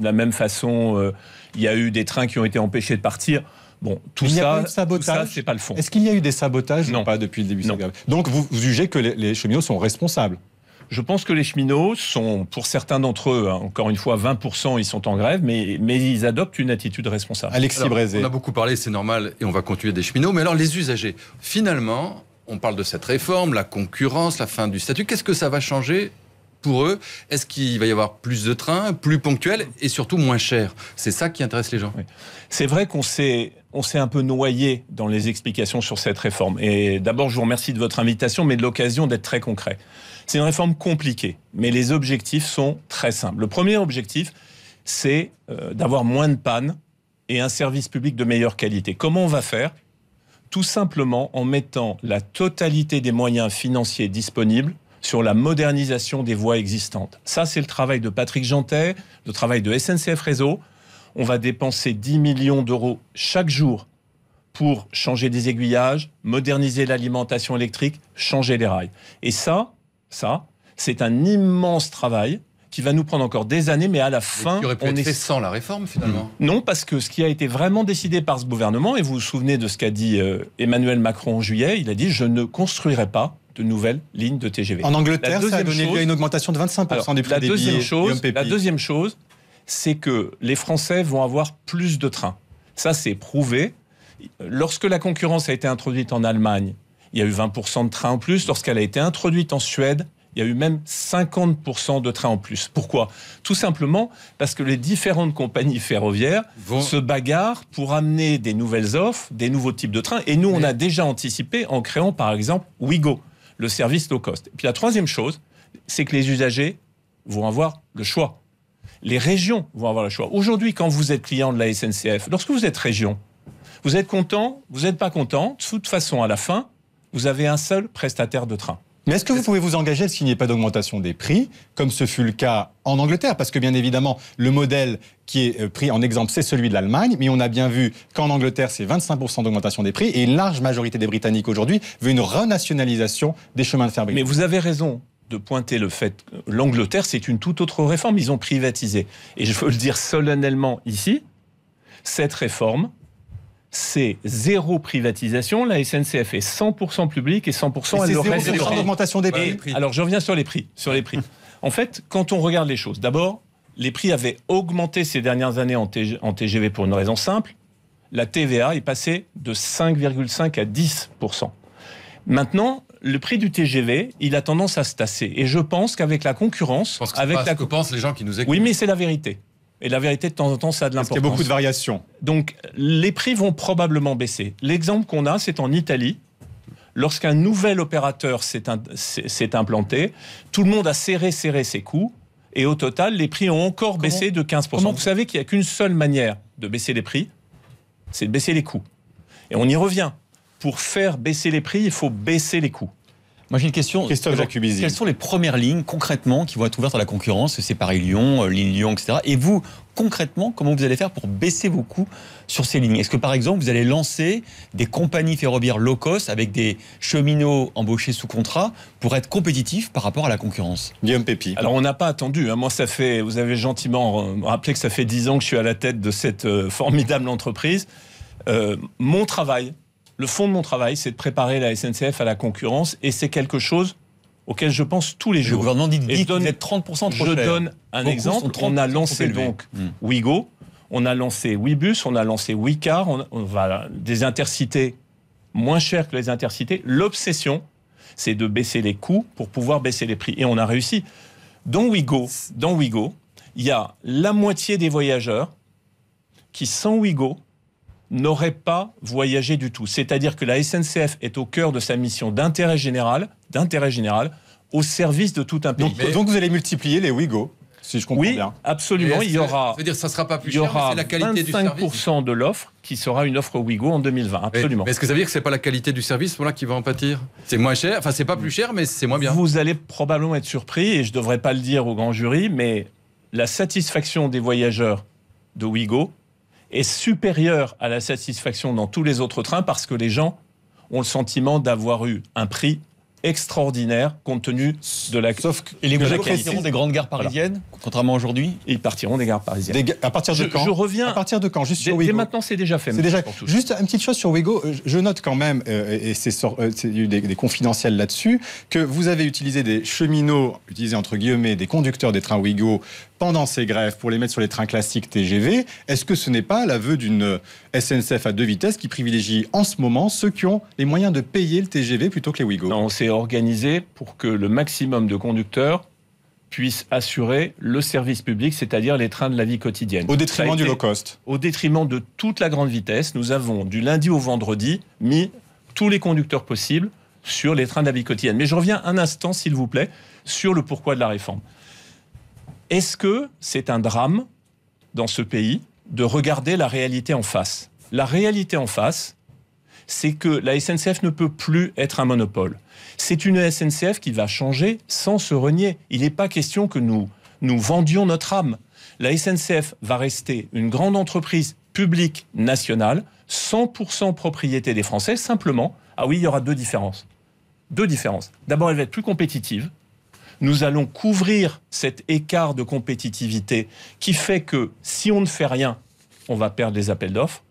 la même façon, euh, il y a eu des trains qui ont été empêchés de partir. Bon, tout ça, c'est pas le fond. Est-ce qu'il y a eu des sabotages non. pas depuis le début non. Donc vous, jugez que les cheminots sont responsables je pense que les cheminots sont, pour certains d'entre eux, hein, encore une fois, 20%, ils sont en grève, mais, mais ils adoptent une attitude responsable. Alexis Brézé. On a beaucoup parlé, c'est normal, et on va continuer des cheminots, mais alors les usagers, finalement, on parle de cette réforme, la concurrence, la fin du statut, qu'est-ce que ça va changer pour eux Est-ce qu'il va y avoir plus de trains, plus ponctuels et surtout moins chers C'est ça qui intéresse les gens. C'est vrai qu'on s'est on s'est un peu noyé dans les explications sur cette réforme. Et d'abord, je vous remercie de votre invitation, mais de l'occasion d'être très concret. C'est une réforme compliquée, mais les objectifs sont très simples. Le premier objectif, c'est euh, d'avoir moins de pannes et un service public de meilleure qualité. Comment on va faire Tout simplement en mettant la totalité des moyens financiers disponibles sur la modernisation des voies existantes. Ça, c'est le travail de Patrick Jantet, le travail de SNCF Réseau. On va dépenser 10 millions d'euros chaque jour pour changer des aiguillages, moderniser l'alimentation électrique, changer les rails. Et ça, ça, c'est un immense travail qui va nous prendre encore des années, mais à la fin, on sans la réforme finalement. Mm. Non, parce que ce qui a été vraiment décidé par ce gouvernement, et vous vous souvenez de ce qu'a dit euh, Emmanuel Macron en juillet, il a dit je ne construirai pas de nouvelles lignes de TGV. En Angleterre, ça a donné lieu à une augmentation de 25% des prix la des deuxième billets, chose, La deuxième chose, c'est que les Français vont avoir plus de trains. Ça, c'est prouvé. Lorsque la concurrence a été introduite en Allemagne, il y a eu 20% de trains en plus. Lorsqu'elle a été introduite en Suède, il y a eu même 50% de trains en plus. Pourquoi Tout simplement parce que les différentes compagnies ferroviaires se bagarrent pour amener des nouvelles offres, des nouveaux types de trains. Et nous, on a déjà anticipé en créant, par exemple, Wigo le service low cost. Et puis la troisième chose, c'est que les usagers vont avoir le choix. Les régions vont avoir le choix. Aujourd'hui, quand vous êtes client de la SNCF, lorsque vous êtes région, vous êtes content, vous n'êtes pas content, de toute façon, à la fin, vous avez un seul prestataire de train. Mais est-ce que vous pouvez vous engager s'il n'y ait pas d'augmentation des prix, comme ce fut le cas en Angleterre Parce que bien évidemment, le modèle qui est euh, pris en exemple, c'est celui de l'Allemagne, mais on a bien vu qu'en Angleterre, c'est 25% d'augmentation des prix, et une large majorité des Britanniques aujourd'hui veut une renationalisation des chemins de fer Mais vous avez raison de pointer le fait que l'Angleterre, c'est une toute autre réforme, ils ont privatisé. Et je veux le dire solennellement ici, cette réforme, c'est zéro privatisation. La SNCF est 100% publique et 100% elle le reste. d'augmentation des prix. alors je reviens sur les prix. Sur les prix. en fait, quand on regarde les choses, d'abord, les prix avaient augmenté ces dernières années en, TGV pour une raison simple. La TVA est passée de 5,5 à 10%. Maintenant, le prix du TGV, il a tendance à se tasser. Et je pense qu'avec la concurrence... avec la... ce que pensent les gens qui nous écoutent. Oui, mais c'est la vérité. Et la vérité, de temps en temps, ça a de l'importance. il y a beaucoup de variations. Donc, les prix vont probablement baisser. L'exemple qu'on a, c'est en Italie. Lorsqu'un nouvel opérateur s'est implanté, tout le monde a serré, serré ses coûts. Et au total, les prix ont encore baissé de 15%. Comment vous savez qu'il n'y a qu'une seule manière de baisser les prix, c'est de baisser les coûts. Et on y revient. Pour faire baisser les prix, il faut baisser les coûts. Moi j'ai une question. Christophe Quelles sont les premières lignes concrètement qui vont être ouvertes à la concurrence C'est Paris Lyon, euh, Lille Lyon, etc. Et vous, concrètement, comment vous allez faire pour baisser vos coûts sur ces lignes Est-ce que par exemple vous allez lancer des compagnies ferroviaires low cost avec des cheminots embauchés sous contrat pour être compétitifs par rapport à la concurrence Guillaume Pépi. Alors on n'a pas attendu. Hein. Moi ça fait, vous avez gentiment euh, rappelé que ça fait 10 ans que je suis à la tête de cette euh, formidable entreprise. mon travail, le fond de mon travail, c'est de préparer la SNCF à la concurrence et c'est quelque chose auquel je pense tous les jours. Le gouvernement dit, que 30% Je donne un exemple. on a lancé donc hmm. Ouigo. on a lancé Ouibus. on a lancé Wicar, on, va des intercités moins chères que les intercités. L'obsession, c'est de baisser les coûts pour pouvoir baisser les prix. Et on a réussi. Dans Ouigo, dans il y a la moitié des voyageurs qui, sans Ouigo n'aurait pas voyagé du tout. C'est-à-dire que la SNCF est au cœur de sa mission d'intérêt général, d'intérêt général, au service de tout un pays. Donc, vous allez multiplier les Ouigo si je comprends bien. oui, absolument. Il y aura, dire ça sera pas plus la qualité du service. de l'offre qui sera une offre Ouigo en 2020. Absolument. est-ce que ça veut dire que c'est pas la qualité du service pour là qui va en pâtir C'est moins cher. Enfin, c'est pas plus cher, mais c'est moins bien. Vous allez probablement être surpris et je devrais pas le dire au grand jury, mais la satisfaction des voyageurs de Ouigo est supérieure à la satisfaction dans tous les autres trains parce que les gens ont le sentiment d'avoir eu un prix extraordinaire compte tenu de la sauf que les partiront des grandes gares parisiennes contrairement aujourd'hui ils partiront des gares parisiennes à partir de quand je reviens à partir de quand juste sur maintenant c'est déjà fait déjà juste une petite chose sur Wego euh, je note quand même euh, et c'est euh, eu des, confidentiels là-dessus que vous avez utilisé des cheminots utilisés entre guillemets des conducteurs des trains Wego pendant ces grèves pour les mettre sur les trains classiques TGV, est-ce que ce n'est pas l'aveu d'une SNCF à deux vitesses qui privilégie en ce moment ceux qui ont les moyens de payer le TGV plutôt que les Ouigo On s'est organisé pour que le maximum de conducteurs puissent assurer le service public, c'est-à-dire les trains de la vie quotidienne. Au détriment du low cost Au détriment de toute la grande vitesse, nous avons du lundi au vendredi mis tous les conducteurs possibles sur les trains de la vie quotidienne. Mais je reviens un instant, s'il vous plaît, sur le pourquoi de la réforme. Est-ce que c'est un drame dans ce pays de regarder la réalité en face La réalité en face, c'est que la SNCF ne peut plus être un monopole. C'est une SNCF qui va changer sans se renier. Il n'est pas question que nous, nous vendions notre âme. La SNCF va rester une grande entreprise publique nationale, 100% propriété des Français, simplement. Ah oui, il y aura deux différences. Deux différences. D'abord, elle va être plus compétitive nous allons couvrir cet écart de compétitivité qui fait que si on ne fait rien, on va perdre les appels d'offres.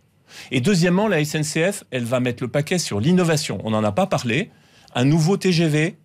Et deuxièmement, la SNCF, elle va mettre le paquet sur l'innovation. On n'en a pas parlé. Un nouveau TGV,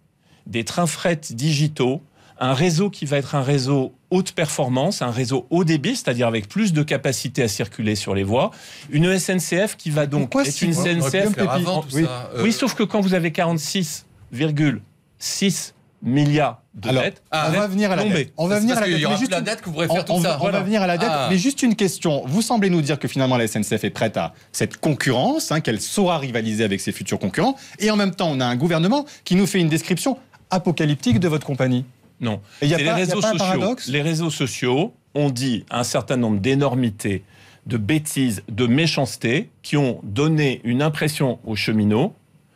des trains fret digitaux, un réseau qui va être un réseau haute performance, un réseau haut débit, c'est-à-dire avec plus de capacité à circuler sur les voies, une SNCF qui va donc être une SNCF. Avant, oui. ça euh. oui, sauf que quand vous avez 46,6 milliards de Alors, dette. on va venir à la dette. On va venir à la dette. Mais ah. juste la dette que vous faire On va venir à la dette. Mais juste une question. Vous semblez nous dire que finalement la SNCF est prête à cette concurrence, hein, qu'elle saura rivaliser avec ses futurs concurrents. Et en même temps, on a un gouvernement qui nous fait une description apocalyptique de votre compagnie. Non. Et y a les réseaux sociaux. les réseaux sociaux ont dit un certain nombre d'énormités, de bêtises, de méchancetés qui ont donné une impression aux cheminots,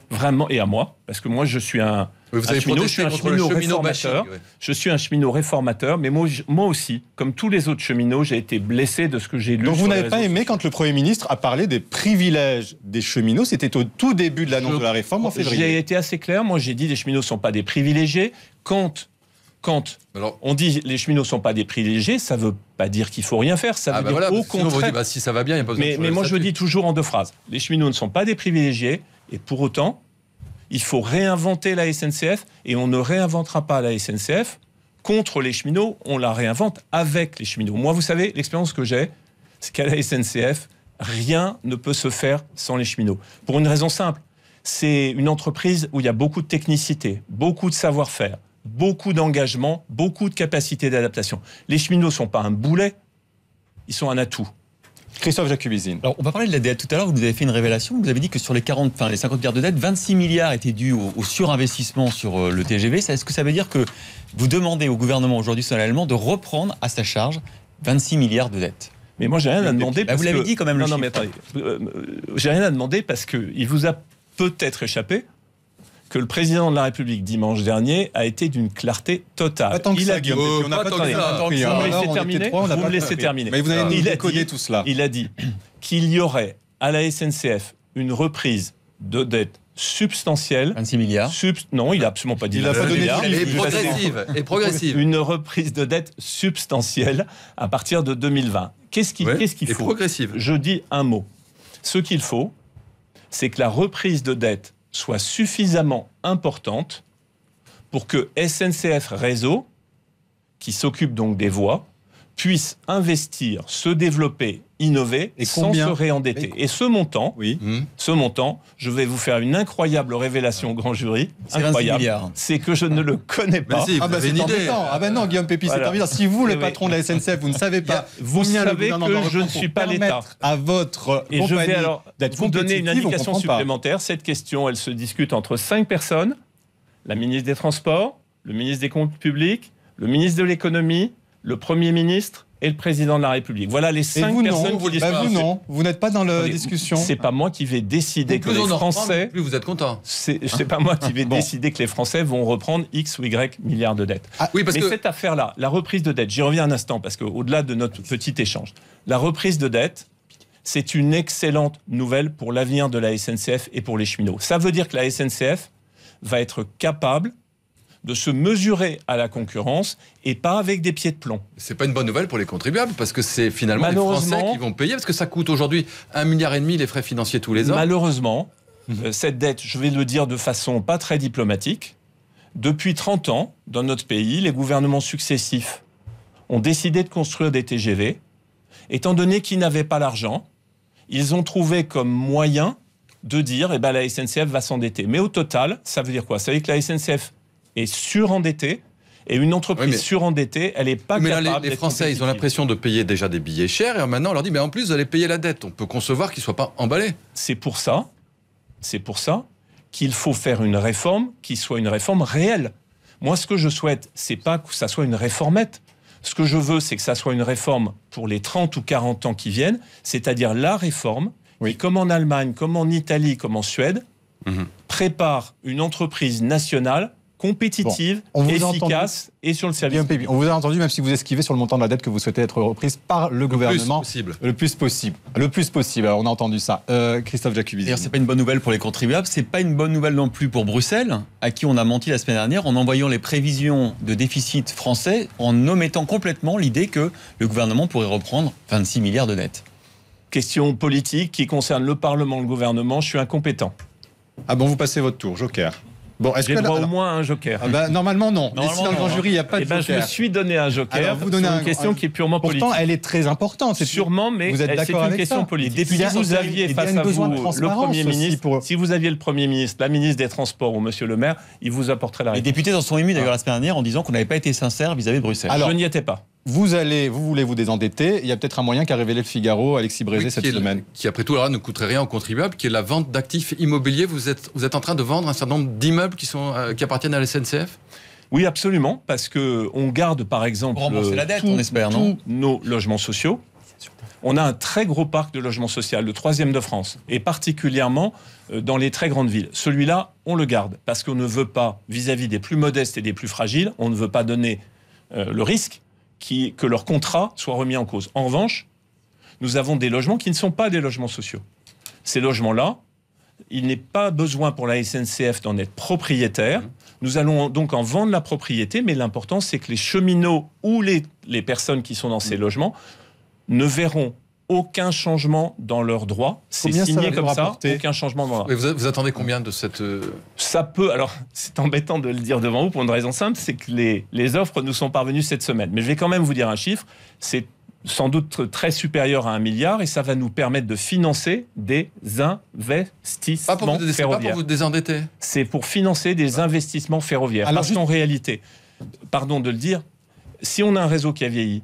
vraiment, et à moi, parce que moi je suis un vous je suis un cheminot, réformateur. Je suis un cheminot réformateur, mais moi, moi, aussi, comme tous les autres cheminots, j'ai été blessé de ce que j'ai lu. Donc vous n'avez pas aimé quand le Premier ministre a parlé des privilèges des cheminots C'était au tout début de l'annonce de la réforme en février. J'ai été assez clair. Moi, j'ai dit les cheminots ne sont pas des privilégiés. Quand quand on dit les cheminots ne sont pas des privilégiés, ça ne veut pas dire qu'il faut rien faire. Ça ah veut bah dire au contraire. Bah, ça va bien, mais, Mais moi, je dis toujours en deux phrases les cheminots ne sont pas des privilégiés, et pour autant, il faut réinventer la SNCF et on ne réinventera pas la SNCF contre les cheminots, on la réinvente avec les cheminots. Moi, vous savez, l'expérience que j'ai, c'est qu'à la SNCF, rien ne peut se faire sans les cheminots. Pour une raison simple, c'est une entreprise où il y a beaucoup de technicité, beaucoup de savoir-faire, beaucoup d'engagement, beaucoup de capacité d'adaptation. Les cheminots ne sont pas un boulet, ils sont un atout. Christophe Jacubizine. Alors, on va parler de la dette. Tout à l'heure, vous nous avez fait une révélation. Vous avez dit que sur les 40, les 50 milliards de dette, 26 milliards étaient dus au, surinvestissement sur euh, le TGV. Est-ce que ça veut dire que vous demandez au gouvernement aujourd'hui solennellement de reprendre à sa charge 26 milliards de dettes mais moi, j'ai rien à demander. Bah, vous l'avez dit quand même. mais attendez. Euh, euh, j'ai rien à demander parce que vous a peut-être échappé que le président de la République dimanche dernier a été d'une clarté totale. il a dit, on pas, Vous me laissez terminer. Mais vous n'avez ni tout cela. Il a dit qu'il y aurait à la SNCF une reprise de dette substantielle. 26 milliards. non, il n'a absolument pas dit. Il a pas donné Et progressive. Et progressive. Une reprise de dette substantielle à partir de 2020. Qu'est-ce qu'il ouais, faut progressive. Je dis un mot. Ce qu'il faut, c'est que la reprise de dette soit suffisamment importante pour que SNCF Réseau, qui s'occupe donc des voies, puisse investir, se développer innover et sans se réendetter. Et ce montant, oui. Hmm. ce montant, je vais vous faire une incroyable révélation au grand jury. Incroyable. C'est que je ne le connais pas. Si, ah bah, ah bah non, Guillaume Pépi, c'est c'est Si vous, le patron de la SNCF, vous ne savez pas, vous savez que je ne suis pas l'État. À votre et je vais alors vous donner une indication supplémentaire. Cette question, elle se discute entre cinq personnes la ministre des Transports, le ministre des Comptes Publics, le ministre de l'Économie, le Premier ministre et le président de la République. Voilà les cinq personnes bah, vous, vous non, vous n'êtes pas dans la discussion. C'est pas moi qui vais décider que les Français. vous êtes content. C'est pas moi qui vais décider que les Français vont reprendre x ou y milliards de dettes. Ah, Mais cette affaire-là, la reprise de dette, j'y reviens un instant parce qu'au-delà de notre petit échange, la reprise de dette, c'est une excellente nouvelle pour l'avenir de la SNCF et pour les cheminots. Ça veut dire que la SNCF va être capable de se mesurer à la concurrence et pas avec des pieds de plomb. C'est pas une bonne nouvelle pour les contribuables parce que c'est finalement les Français qui vont payer parce que ça coûte aujourd'hui un milliard et demi les frais financiers tous les ans. Malheureusement, euh, cette dette, je vais le dire de façon pas très diplomatique, depuis 30 ans, dans notre pays, les gouvernements successifs ont décidé de construire des TGV. Étant donné qu'ils n'avaient pas l'argent, ils ont trouvé comme moyen de dire eh ben, la SNCF va s'endetter. Mais au total, ça veut dire quoi Ça veut dire que la SNCF est surendettée. Et une entreprise surendettée, elle n'est pas mais capable. les, Français, ils ont l'impression de payer déjà des billets chers, et maintenant on leur dit, mais en plus, vous allez payer la dette. On peut concevoir qu'ils ne soient pas emballés. C'est pour ça, c'est pour ça qu'il faut faire une réforme qui soit une réforme réelle. Moi, ce que je souhaite, c'est pas que ça soit une réformette. Ce que je veux, c'est que ça soit une réforme pour les 30 ou 40 ans qui viennent, c'est-à-dire la réforme oui. comme en Allemagne, comme en Italie, comme en Suède, mhm. prépare une entreprise nationale compétitive, efficace et sur le service. Public. On vous a entendu, même si vous esquivez sur le montant de la dette que vous souhaitez être reprise par le, le gouvernement. Plus possible. Le plus possible. Le plus possible. on a entendu ça. Euh, Christophe Jacubizi. c'est pas une bonne nouvelle pour les contribuables. C'est pas une bonne nouvelle non plus pour Bruxelles, à qui on a menti la semaine dernière en envoyant les prévisions de déficit français en omettant complètement l'idée que le gouvernement pourrait reprendre 26 milliards de dettes. Question politique qui concerne le Parlement, le gouvernement. Je suis incompétent. Ah bon, vous passez votre tour, Joker. Bon, est-ce J'ai droit au moins un joker. Ah bah, normalement, non. Normalement, si dans le grand jury, il n'y a pas de eh ben, joker. Je me suis donné un joker. Alors, vous donnez un... une question qui est purement politique. Pourtant, elle est très importante. C'est Sûrement, mais vous êtes d'accord c'est une question ça. politique. si vous aviez face à vous le Premier ministre, si vous aviez le Premier ministre, la ministre des Transports ou M. le maire, il vous apporterait la réponse. Les députés en sont émus d'ailleurs ah. la semaine dernière en disant qu'on n'avait pas été sincères vis-à-vis de Bruxelles. Alors, je n'y étais pas vous allez, vous voulez vous désendetter. Il y a peut-être un moyen qu'a révélé le Figaro, Alexis Brézé, cette semaine. qui, après tout, là, ne coûterait rien aux contribuables, qui est la vente d'actifs immobiliers. Vous êtes, vous êtes en train de vendre un certain nombre d'immeubles qui, sont, euh, qui appartiennent à la SNCF oui, absolument, parce que on garde par exemple Pour rembourser euh, la dette, on espère, non nos logements sociaux. On a un très gros parc de logements sociaux, le troisième de France, et particulièrement euh, dans les très grandes villes. Celui-là, on le garde parce qu'on ne veut pas, vis-à-vis des plus modestes et des plus fragiles, on ne veut pas donner le risque que leur contrat soit remis en cause. En revanche, nous avons des logements qui ne sont pas des logements sociaux. Ces logements-là, il n'est pas besoin pour la SNCF d'en être propriétaire. Nous allons donc en vendre la propriété, mais l'important, c'est que les cheminots ou les, les personnes qui sont dans ces mm. logements ne verront aucun changement dans leurs droits. C'est signé comme ça, aucun changement dans leurs vous, vous attendez combien de cette... Euh, ça peut, alors c'est embêtant de le dire devant vous pour une raison simple, c'est que les, les offres nous sont parvenues cette semaine. Mais je vais quand même vous dire un chiffre, c'est sans doute très supérieur à un milliard et ça va nous permettre de financer des investissements pas pour vous, Pas pour vous désendetter. C'est pour financer des investissements ferroviaires. Alors, parce qu'en réalité, pardon de le dire, si on a un réseau qui a vieilli,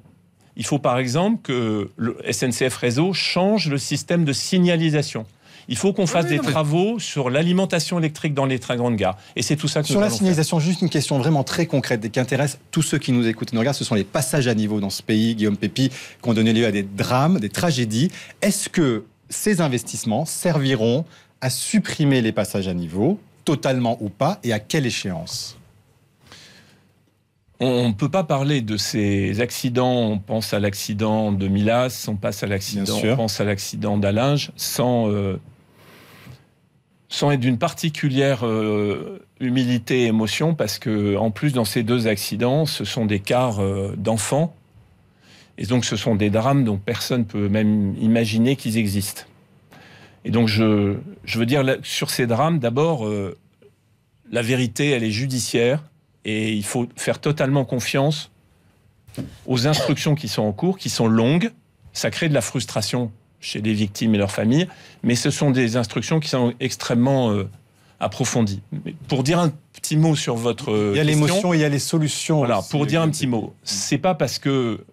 il faut par exemple que le SNCF Réseau change le système de signalisation. Il faut qu'on fasse des travaux sur l'alimentation électrique dans les très grandes gares. Et c'est tout ça que sur la signalisation. Juste une question vraiment très concrète et qui intéresse tous ceux qui nous écoutent et nous Ce sont les passages à niveau dans ce pays, Guillaume Pépi, qui ont donné lieu à des drames, des tragédies. Est-ce que ces investissements serviront à supprimer les passages à niveau totalement ou pas et à quelle échéance on ne peut pas parler de ces accidents, on pense à l'accident de Milas, on, passe à l'accident, on pense à l'accident d'Alinge, sans, euh, sans être d'une particulière euh, humilité et émotion, parce que en plus, dans ces deux accidents, ce sont des cars euh, d'enfants, et donc ce sont des drames dont personne ne peut même imaginer qu'ils existent. Et donc je, je veux dire sur ces drames, d'abord, la vérité, elle est judiciaire et il faut faire totalement confiance aux instructions qui sont en cours, qui sont longues. Ça crée de la frustration chez les victimes et leurs familles, mais ce sont des instructions qui sont extrêmement euh, approfondies. pour dire un petit mot sur votre euh, il y a l'émotion, et il y a les solutions. Voilà, pour dire un euh, petit mot, mm. c'est pas parce que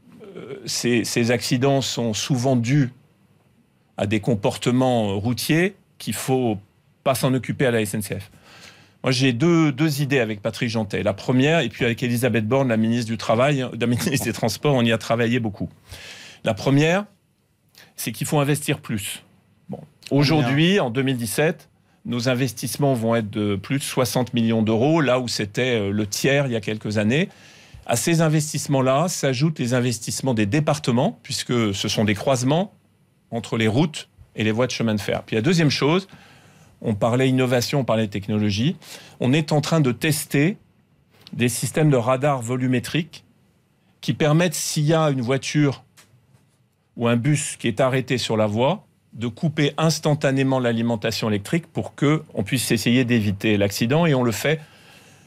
ces, ces accidents sont souvent dus à des comportements routiers qu'il faut pas s'en occuper à la SNCF. Moi, j'ai deux, deux idées avec Patrick Jantet. La première, et puis avec Elisabeth Borne, la ministre du Travail, euh, la ministre des Transports, on y a travaillé beaucoup. La première, c'est qu'il faut investir plus. Bon. Aujourd'hui, en 2017, nos investissements vont être de plus de 60 millions d'euros, là où c'était euh, le tiers il y a quelques années. À ces investissements-là s'ajoutent les investissements des départements, puisque ce sont des croisements entre les routes et les voies de chemin de fer. Puis la deuxième chose, on parlait innovation, on parlait technologie. On est en train de tester des systèmes de radar volumétriques qui permettent, s'il y a une voiture ou un bus qui est arrêté sur la voie, de couper instantanément l'alimentation électrique pour que on puisse essayer d'éviter l'accident et on le fait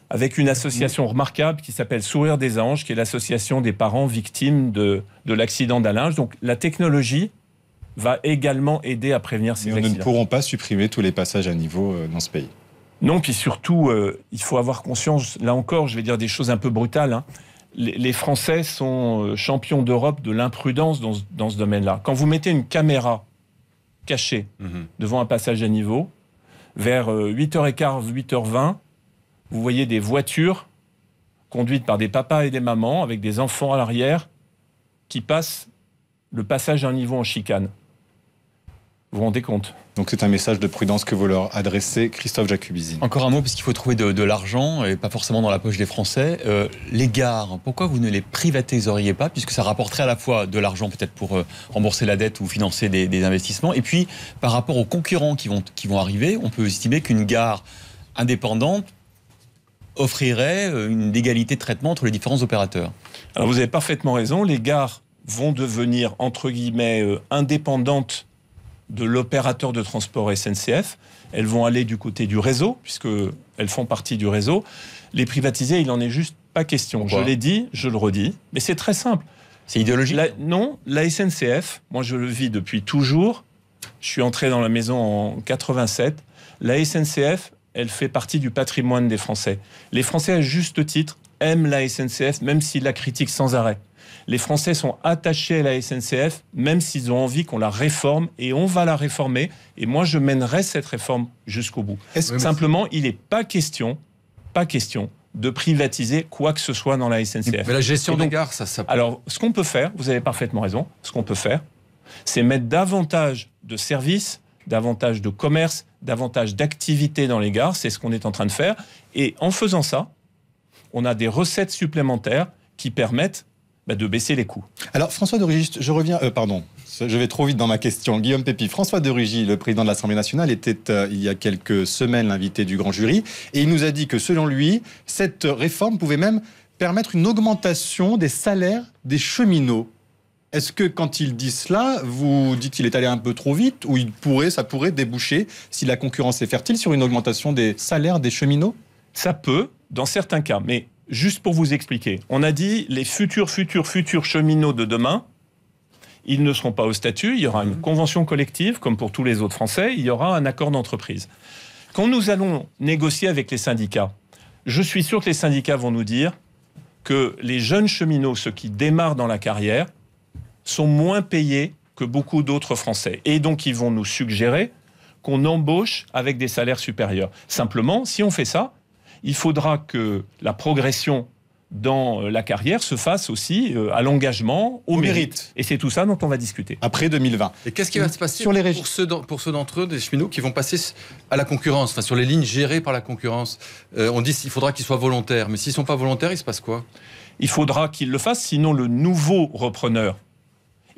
avec une association remarquable qui s'appelle Sourire des Anges, qui est l'association des parents victimes de, de l'accident d'Alinge. Donc la technologie va également aider à prévenir ces Mais Nous ne pourrons pas supprimer tous les passages à niveau euh, dans ce pays. Non, puis surtout, euh, il faut avoir conscience, là encore, je vais dire des choses un peu brutales. Hein. Les, Français sont euh, champions d'Europe de l'imprudence dans, ce domaine-là. Quand vous mettez une caméra cachée mhm. devant un passage à niveau, vers 8h15, 8h20, vous voyez des voitures conduites par des papas et des mamans avec des enfants à l'arrière qui passent le passage à niveau en chicane. Vous vous rendez compte donc c'est un message de prudence que vous leur adressez, Christophe Jacubizine. Encore un mot, puisqu'il faut trouver de, l'argent, et pas forcément dans la poche des Français. Euh, les gares, pourquoi vous ne les privatiseriez pas, puisque ça rapporterait à la fois de l'argent peut-être pour euh, rembourser la dette ou financer des, investissements, et puis par rapport aux concurrents qui vont, qui vont arriver, on peut estimer qu'une gare indépendante offrirait euh, une égalité de traitement entre les différents opérateurs. Alors vous avez parfaitement raison, les gares vont devenir, entre guillemets, indépendantes de l'opérateur de transport SNCF. Elles vont aller du côté du réseau, puisqu'elles font partie du réseau. Les privatiser, il n'en est juste pas question. je l'ai dit, je le redis, mais c'est très simple. C'est idéologique Non, la SNCF, moi je le vis depuis toujours. Je suis entré dans la maison en 87. La SNCF, elle fait partie du patrimoine des Français. Les Français, à juste titre, aiment la SNCF, même s'ils la critiquent sans arrêt. Les Français sont attachés à la SNCF, même s'ils ont envie qu'on la réforme, et on va la réformer. Et moi, je mènerai cette réforme jusqu'au bout. Simplement, il n'est pas question, pas question de privatiser quoi que ce soit dans la SNCF. la gestion des gares, ça, ça... Alors, ce qu'on peut faire, vous avez parfaitement raison, ce qu'on peut faire, c'est mettre davantage de services, davantage de commerce, davantage d'activités dans les gares. C'est ce qu'on est en train de faire. Et en faisant ça, on a des recettes supplémentaires qui permettent bah, de baisser les coûts. Alors François de Rugy, je reviens, euh, pardon, je vais trop vite dans ma question. Guillaume Pépi, François de Rugy, le président de l'Assemblée nationale, était euh, il y a quelques semaines l'invité du grand jury et il nous a dit que selon lui, cette réforme pouvait même permettre une augmentation des salaires des cheminots. Est-ce que quand il dit cela, vous dites qu'il est allé un peu trop vite ou il pourrait, ça pourrait déboucher, si la concurrence est fertile, sur une augmentation des salaires des cheminots Ça peut, dans certains cas, mais Juste pour vous expliquer, on a dit les futurs, futurs, futurs cheminots de demain, ils ne seront pas au statut, il y aura une mhm. convention collective, comme pour tous les autres Français, il y aura un accord d'entreprise. Quand nous allons négocier avec les syndicats, je suis sûr que les syndicats vont nous dire que les jeunes cheminots, ceux qui démarrent dans la carrière, sont moins payés que beaucoup d'autres Français. Et donc ils vont nous suggérer qu'on embauche avec des salaires supérieurs. Simplement, si on fait ça, il faudra que la progression dans euh, la carrière se fasse aussi euh, à l'engagement, au, mérite. Et c'est tout ça dont on va discuter. Après 2020. Et qu'est-ce qui va se passer sur les pour ceux, pour ceux d'entre eux, des cheminots, qui vont passer à la concurrence, enfin sur les lignes gérées par la concurrence euh, On dit qu'il faudra qu'ils soient volontaires, mais s'ils ne sont pas volontaires, il se passe quoi Il faudra qu'ils le fassent, sinon le nouveau repreneur,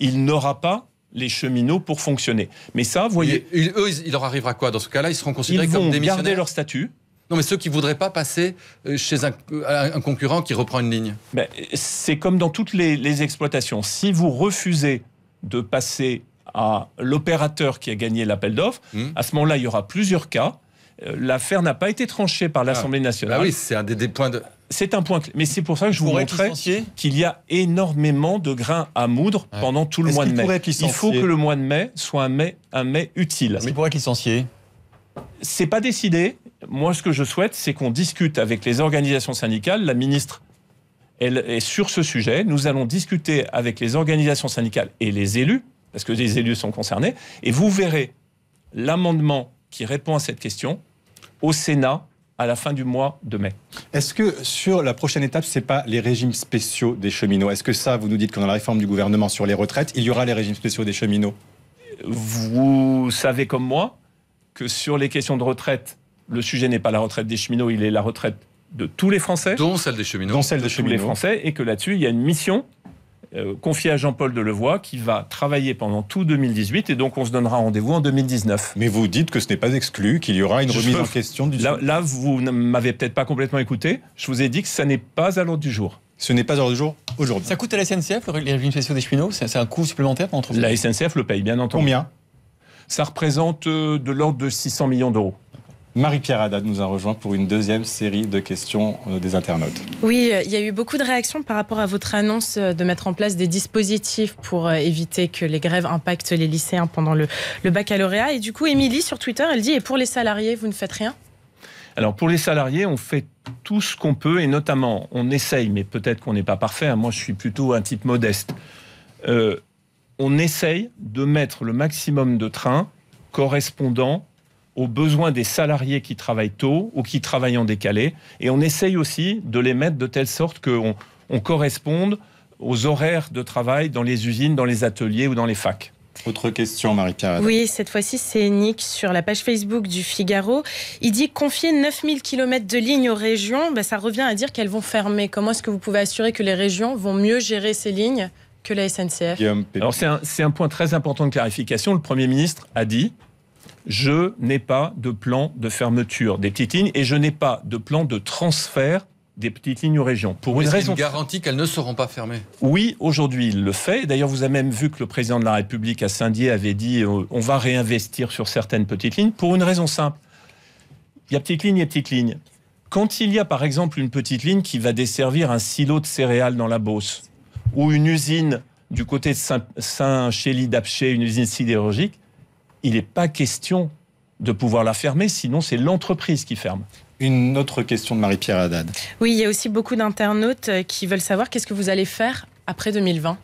il n'aura pas les cheminots pour fonctionner. Mais ça, vous voyez... eux, il leur arrivera quoi Dans ce cas-là, ils seront considérés comme démissionnaires Ils garder leur statut non, mais ceux qui ne voudraient pas passer euh, chez euh, un, concurrent qui reprend une ligne. Ben, c'est comme dans toutes les, exploitations. Si vous refusez de passer à l'opérateur qui a gagné l'appel d'offres, hmm. à ce moment-là, il y aura plusieurs cas. Euh, l'affaire n'a pas été tranchée par l'Assemblée ah. nationale. Ah, oui, c'est un des, points de. C'est un point Mais c'est pour ça que je vous montrais qu'il y a énormément de grains à moudre pendant tout le mois de mai. Il faut que le mois de mai soit un mai, un mai utile. Mais pourrait être licencié C'est pas décidé. Moi, ce que je souhaite, c'est qu'on discute avec les organisations syndicales. La ministre elle est sur ce sujet. Nous allons discuter avec les organisations syndicales et les élus, parce que les élus sont concernés. Et vous verrez l'amendement qui répond à cette question au Sénat à la fin du mois de mai. Est-ce que sur la prochaine étape, c'est pas les régimes spéciaux des cheminots Est-ce que ça, vous nous dites que dans la réforme du gouvernement sur les retraites, il y aura les régimes spéciaux des cheminots Vous savez comme moi que sur les questions de retraite, le sujet n'est pas la retraite des cheminots, il est la retraite de tous les Français. Dont celle des cheminots. Dont celle des de cheminots. Tous les Français, et que là-dessus, il y a une mission euh, confiée à Jean-Paul Delevoye qui va travailler pendant tout 2018, et donc on se donnera rendez-vous en 2019. Mais vous dites que ce n'est pas exclu, qu'il y aura une remise en question du... Là, là vous ne m'avez peut-être pas complètement écouté. Je vous ai dit que ça n'est pas à l'ordre du jour. Ce n'est pas à l'ordre du jour aujourd'hui. Ça coûte à la SNCF, les régimes des cheminots C'est un coût supplémentaire pour l'entreprise La SNCF le paye, bien entendu. Combien Ça représente euh, de l'ordre de 600 millions d'euros. Marie-Pierre Haddad nous a rejoint pour une deuxième série de questions euh, des internautes. Oui, euh, il y a eu beaucoup de réactions par rapport à votre annonce euh, de mettre en place des dispositifs pour éviter que les grèves impactent les lycéens pendant le, baccalauréat. Et du coup, Émilie, sur Twitter, elle dit Et pour les salariés, vous ne faites rien alors pour les salariés, on fait tout ce qu'on peut et notamment on essaye, mais peut-être qu'on n'est pas parfait, hein, moi je suis plutôt un type modeste, on essaye de mettre le maximum de trains correspondant aux besoins des salariés qui travaillent tôt ou qui travaillent en décalé. Et on essaye aussi de les mettre de telle sorte qu'on on corresponde aux horaires de travail dans les usines, dans les ateliers ou dans les facs. Autre question, Marie-Pierre. Oui, cette fois-ci, c'est Nick sur la page Facebook du Figaro. Il dit confier 9000 km de lignes aux régions, bah, ça revient à dire qu'elles vont fermer. Comment est-ce que vous pouvez assurer que les régions vont mieux gérer ces lignes que la SNCF Alors, c'est un, un, point très important de clarification. Le Premier ministre a dit je n'ai pas de plan de fermeture des petites lignes et je n'ai pas de plan de transfert des petites lignes aux régions. Pour une raison. une garantie qu'elles ne seront pas fermées. Oui, aujourd'hui, il le fait. D'ailleurs, vous avez même vu que le président de la République à Saint-Dié avait dit euh, on va réinvestir sur certaines petites lignes pour une raison simple. Il y a petites lignes et petites lignes. Quand il y a par exemple une petite ligne qui va desservir un silo de céréales dans la Beauce ou une usine du côté de Saint-Chély d'Apché, une usine sidérurgique, il n'est pas question de pouvoir la fermer, sinon c'est l'entreprise qui ferme. Une autre question de Marie-Pierre Haddad. Oui, il y a aussi beaucoup d'internautes euh, qui veulent savoir qu'est-ce que vous allez faire après 2020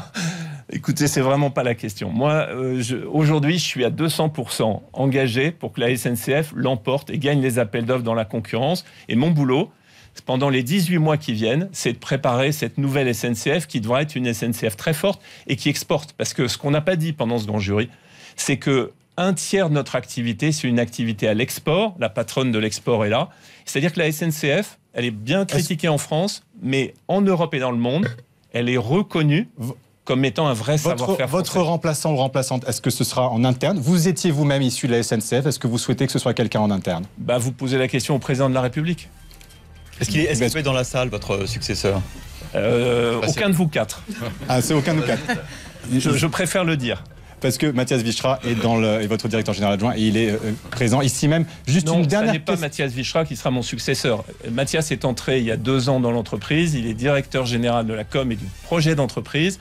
Écoutez, c'est vraiment pas la question. Moi, euh, aujourd'hui, je suis à 200% engagé pour que la SNCF l'emporte et gagne les appels d'offres dans la concurrence. Et mon boulot, pendant les 18 mois qui viennent, c'est de préparer cette nouvelle SNCF qui devra être une SNCF très forte et qui exporte. Parce que ce qu'on n'a pas dit pendant ce grand jury, c'est que un tiers de notre activité, c'est une activité à l'export. La patronne de l'export est là. C'est-à-dire que la SNCF, elle est bien critiquée en France, mais en Europe et dans le monde, elle est reconnue comme étant un vrai savoir-faire. Votre remplaçant ou remplaçante, est-ce que ce sera en interne Vous étiez vous-même issu de la SNCF. Est-ce que vous souhaitez que ce soit quelqu'un en interne bah, Vous posez la question au président de la République. Est-ce qu'il est, dans la salle, votre successeur euh, Aucun de vous quatre. Ah, c'est aucun de vous quatre. je préfère le dire parce que Mathias Vichra est, dans le, votre directeur général adjoint et il est euh, présent ici même. Juste une dernière. Ce n'est pas Mathias Vichra qui sera mon successeur. Mathias est entré il y a deux ans dans l'entreprise. Il est directeur général de la com et du projet d'entreprise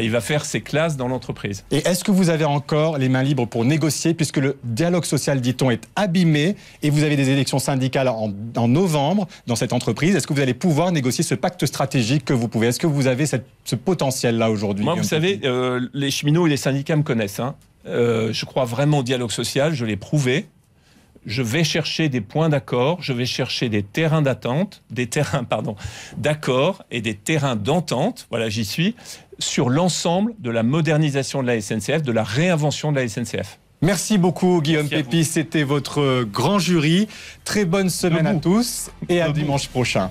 il va faire ses classes dans l'entreprise. Et est-ce que vous avez encore les mains libres pour négocier, puisque le dialogue social, dit-on, est abîmé, et vous avez des élections syndicales en, novembre dans cette entreprise, est-ce que vous allez pouvoir négocier ce pacte stratégique que vous pouvez Est-ce que vous avez ce potentiel-là aujourd'hui Moi, vous savez, euh, les cheminots et les syndicats me connaissent. Hein. Euh, je crois vraiment au dialogue social, je l'ai prouvé. Je vais chercher des points d'accord, je vais chercher des terrains d'attente, des terrains, pardon, d'accord et des terrains d'entente. Voilà, j'y suis sur l'ensemble de la modernisation de la SNCF, de la réinvention de la SNCF. Merci beaucoup Guillaume Merci c'était votre grand jury. Très bonne semaine à tous et à dimanche prochain.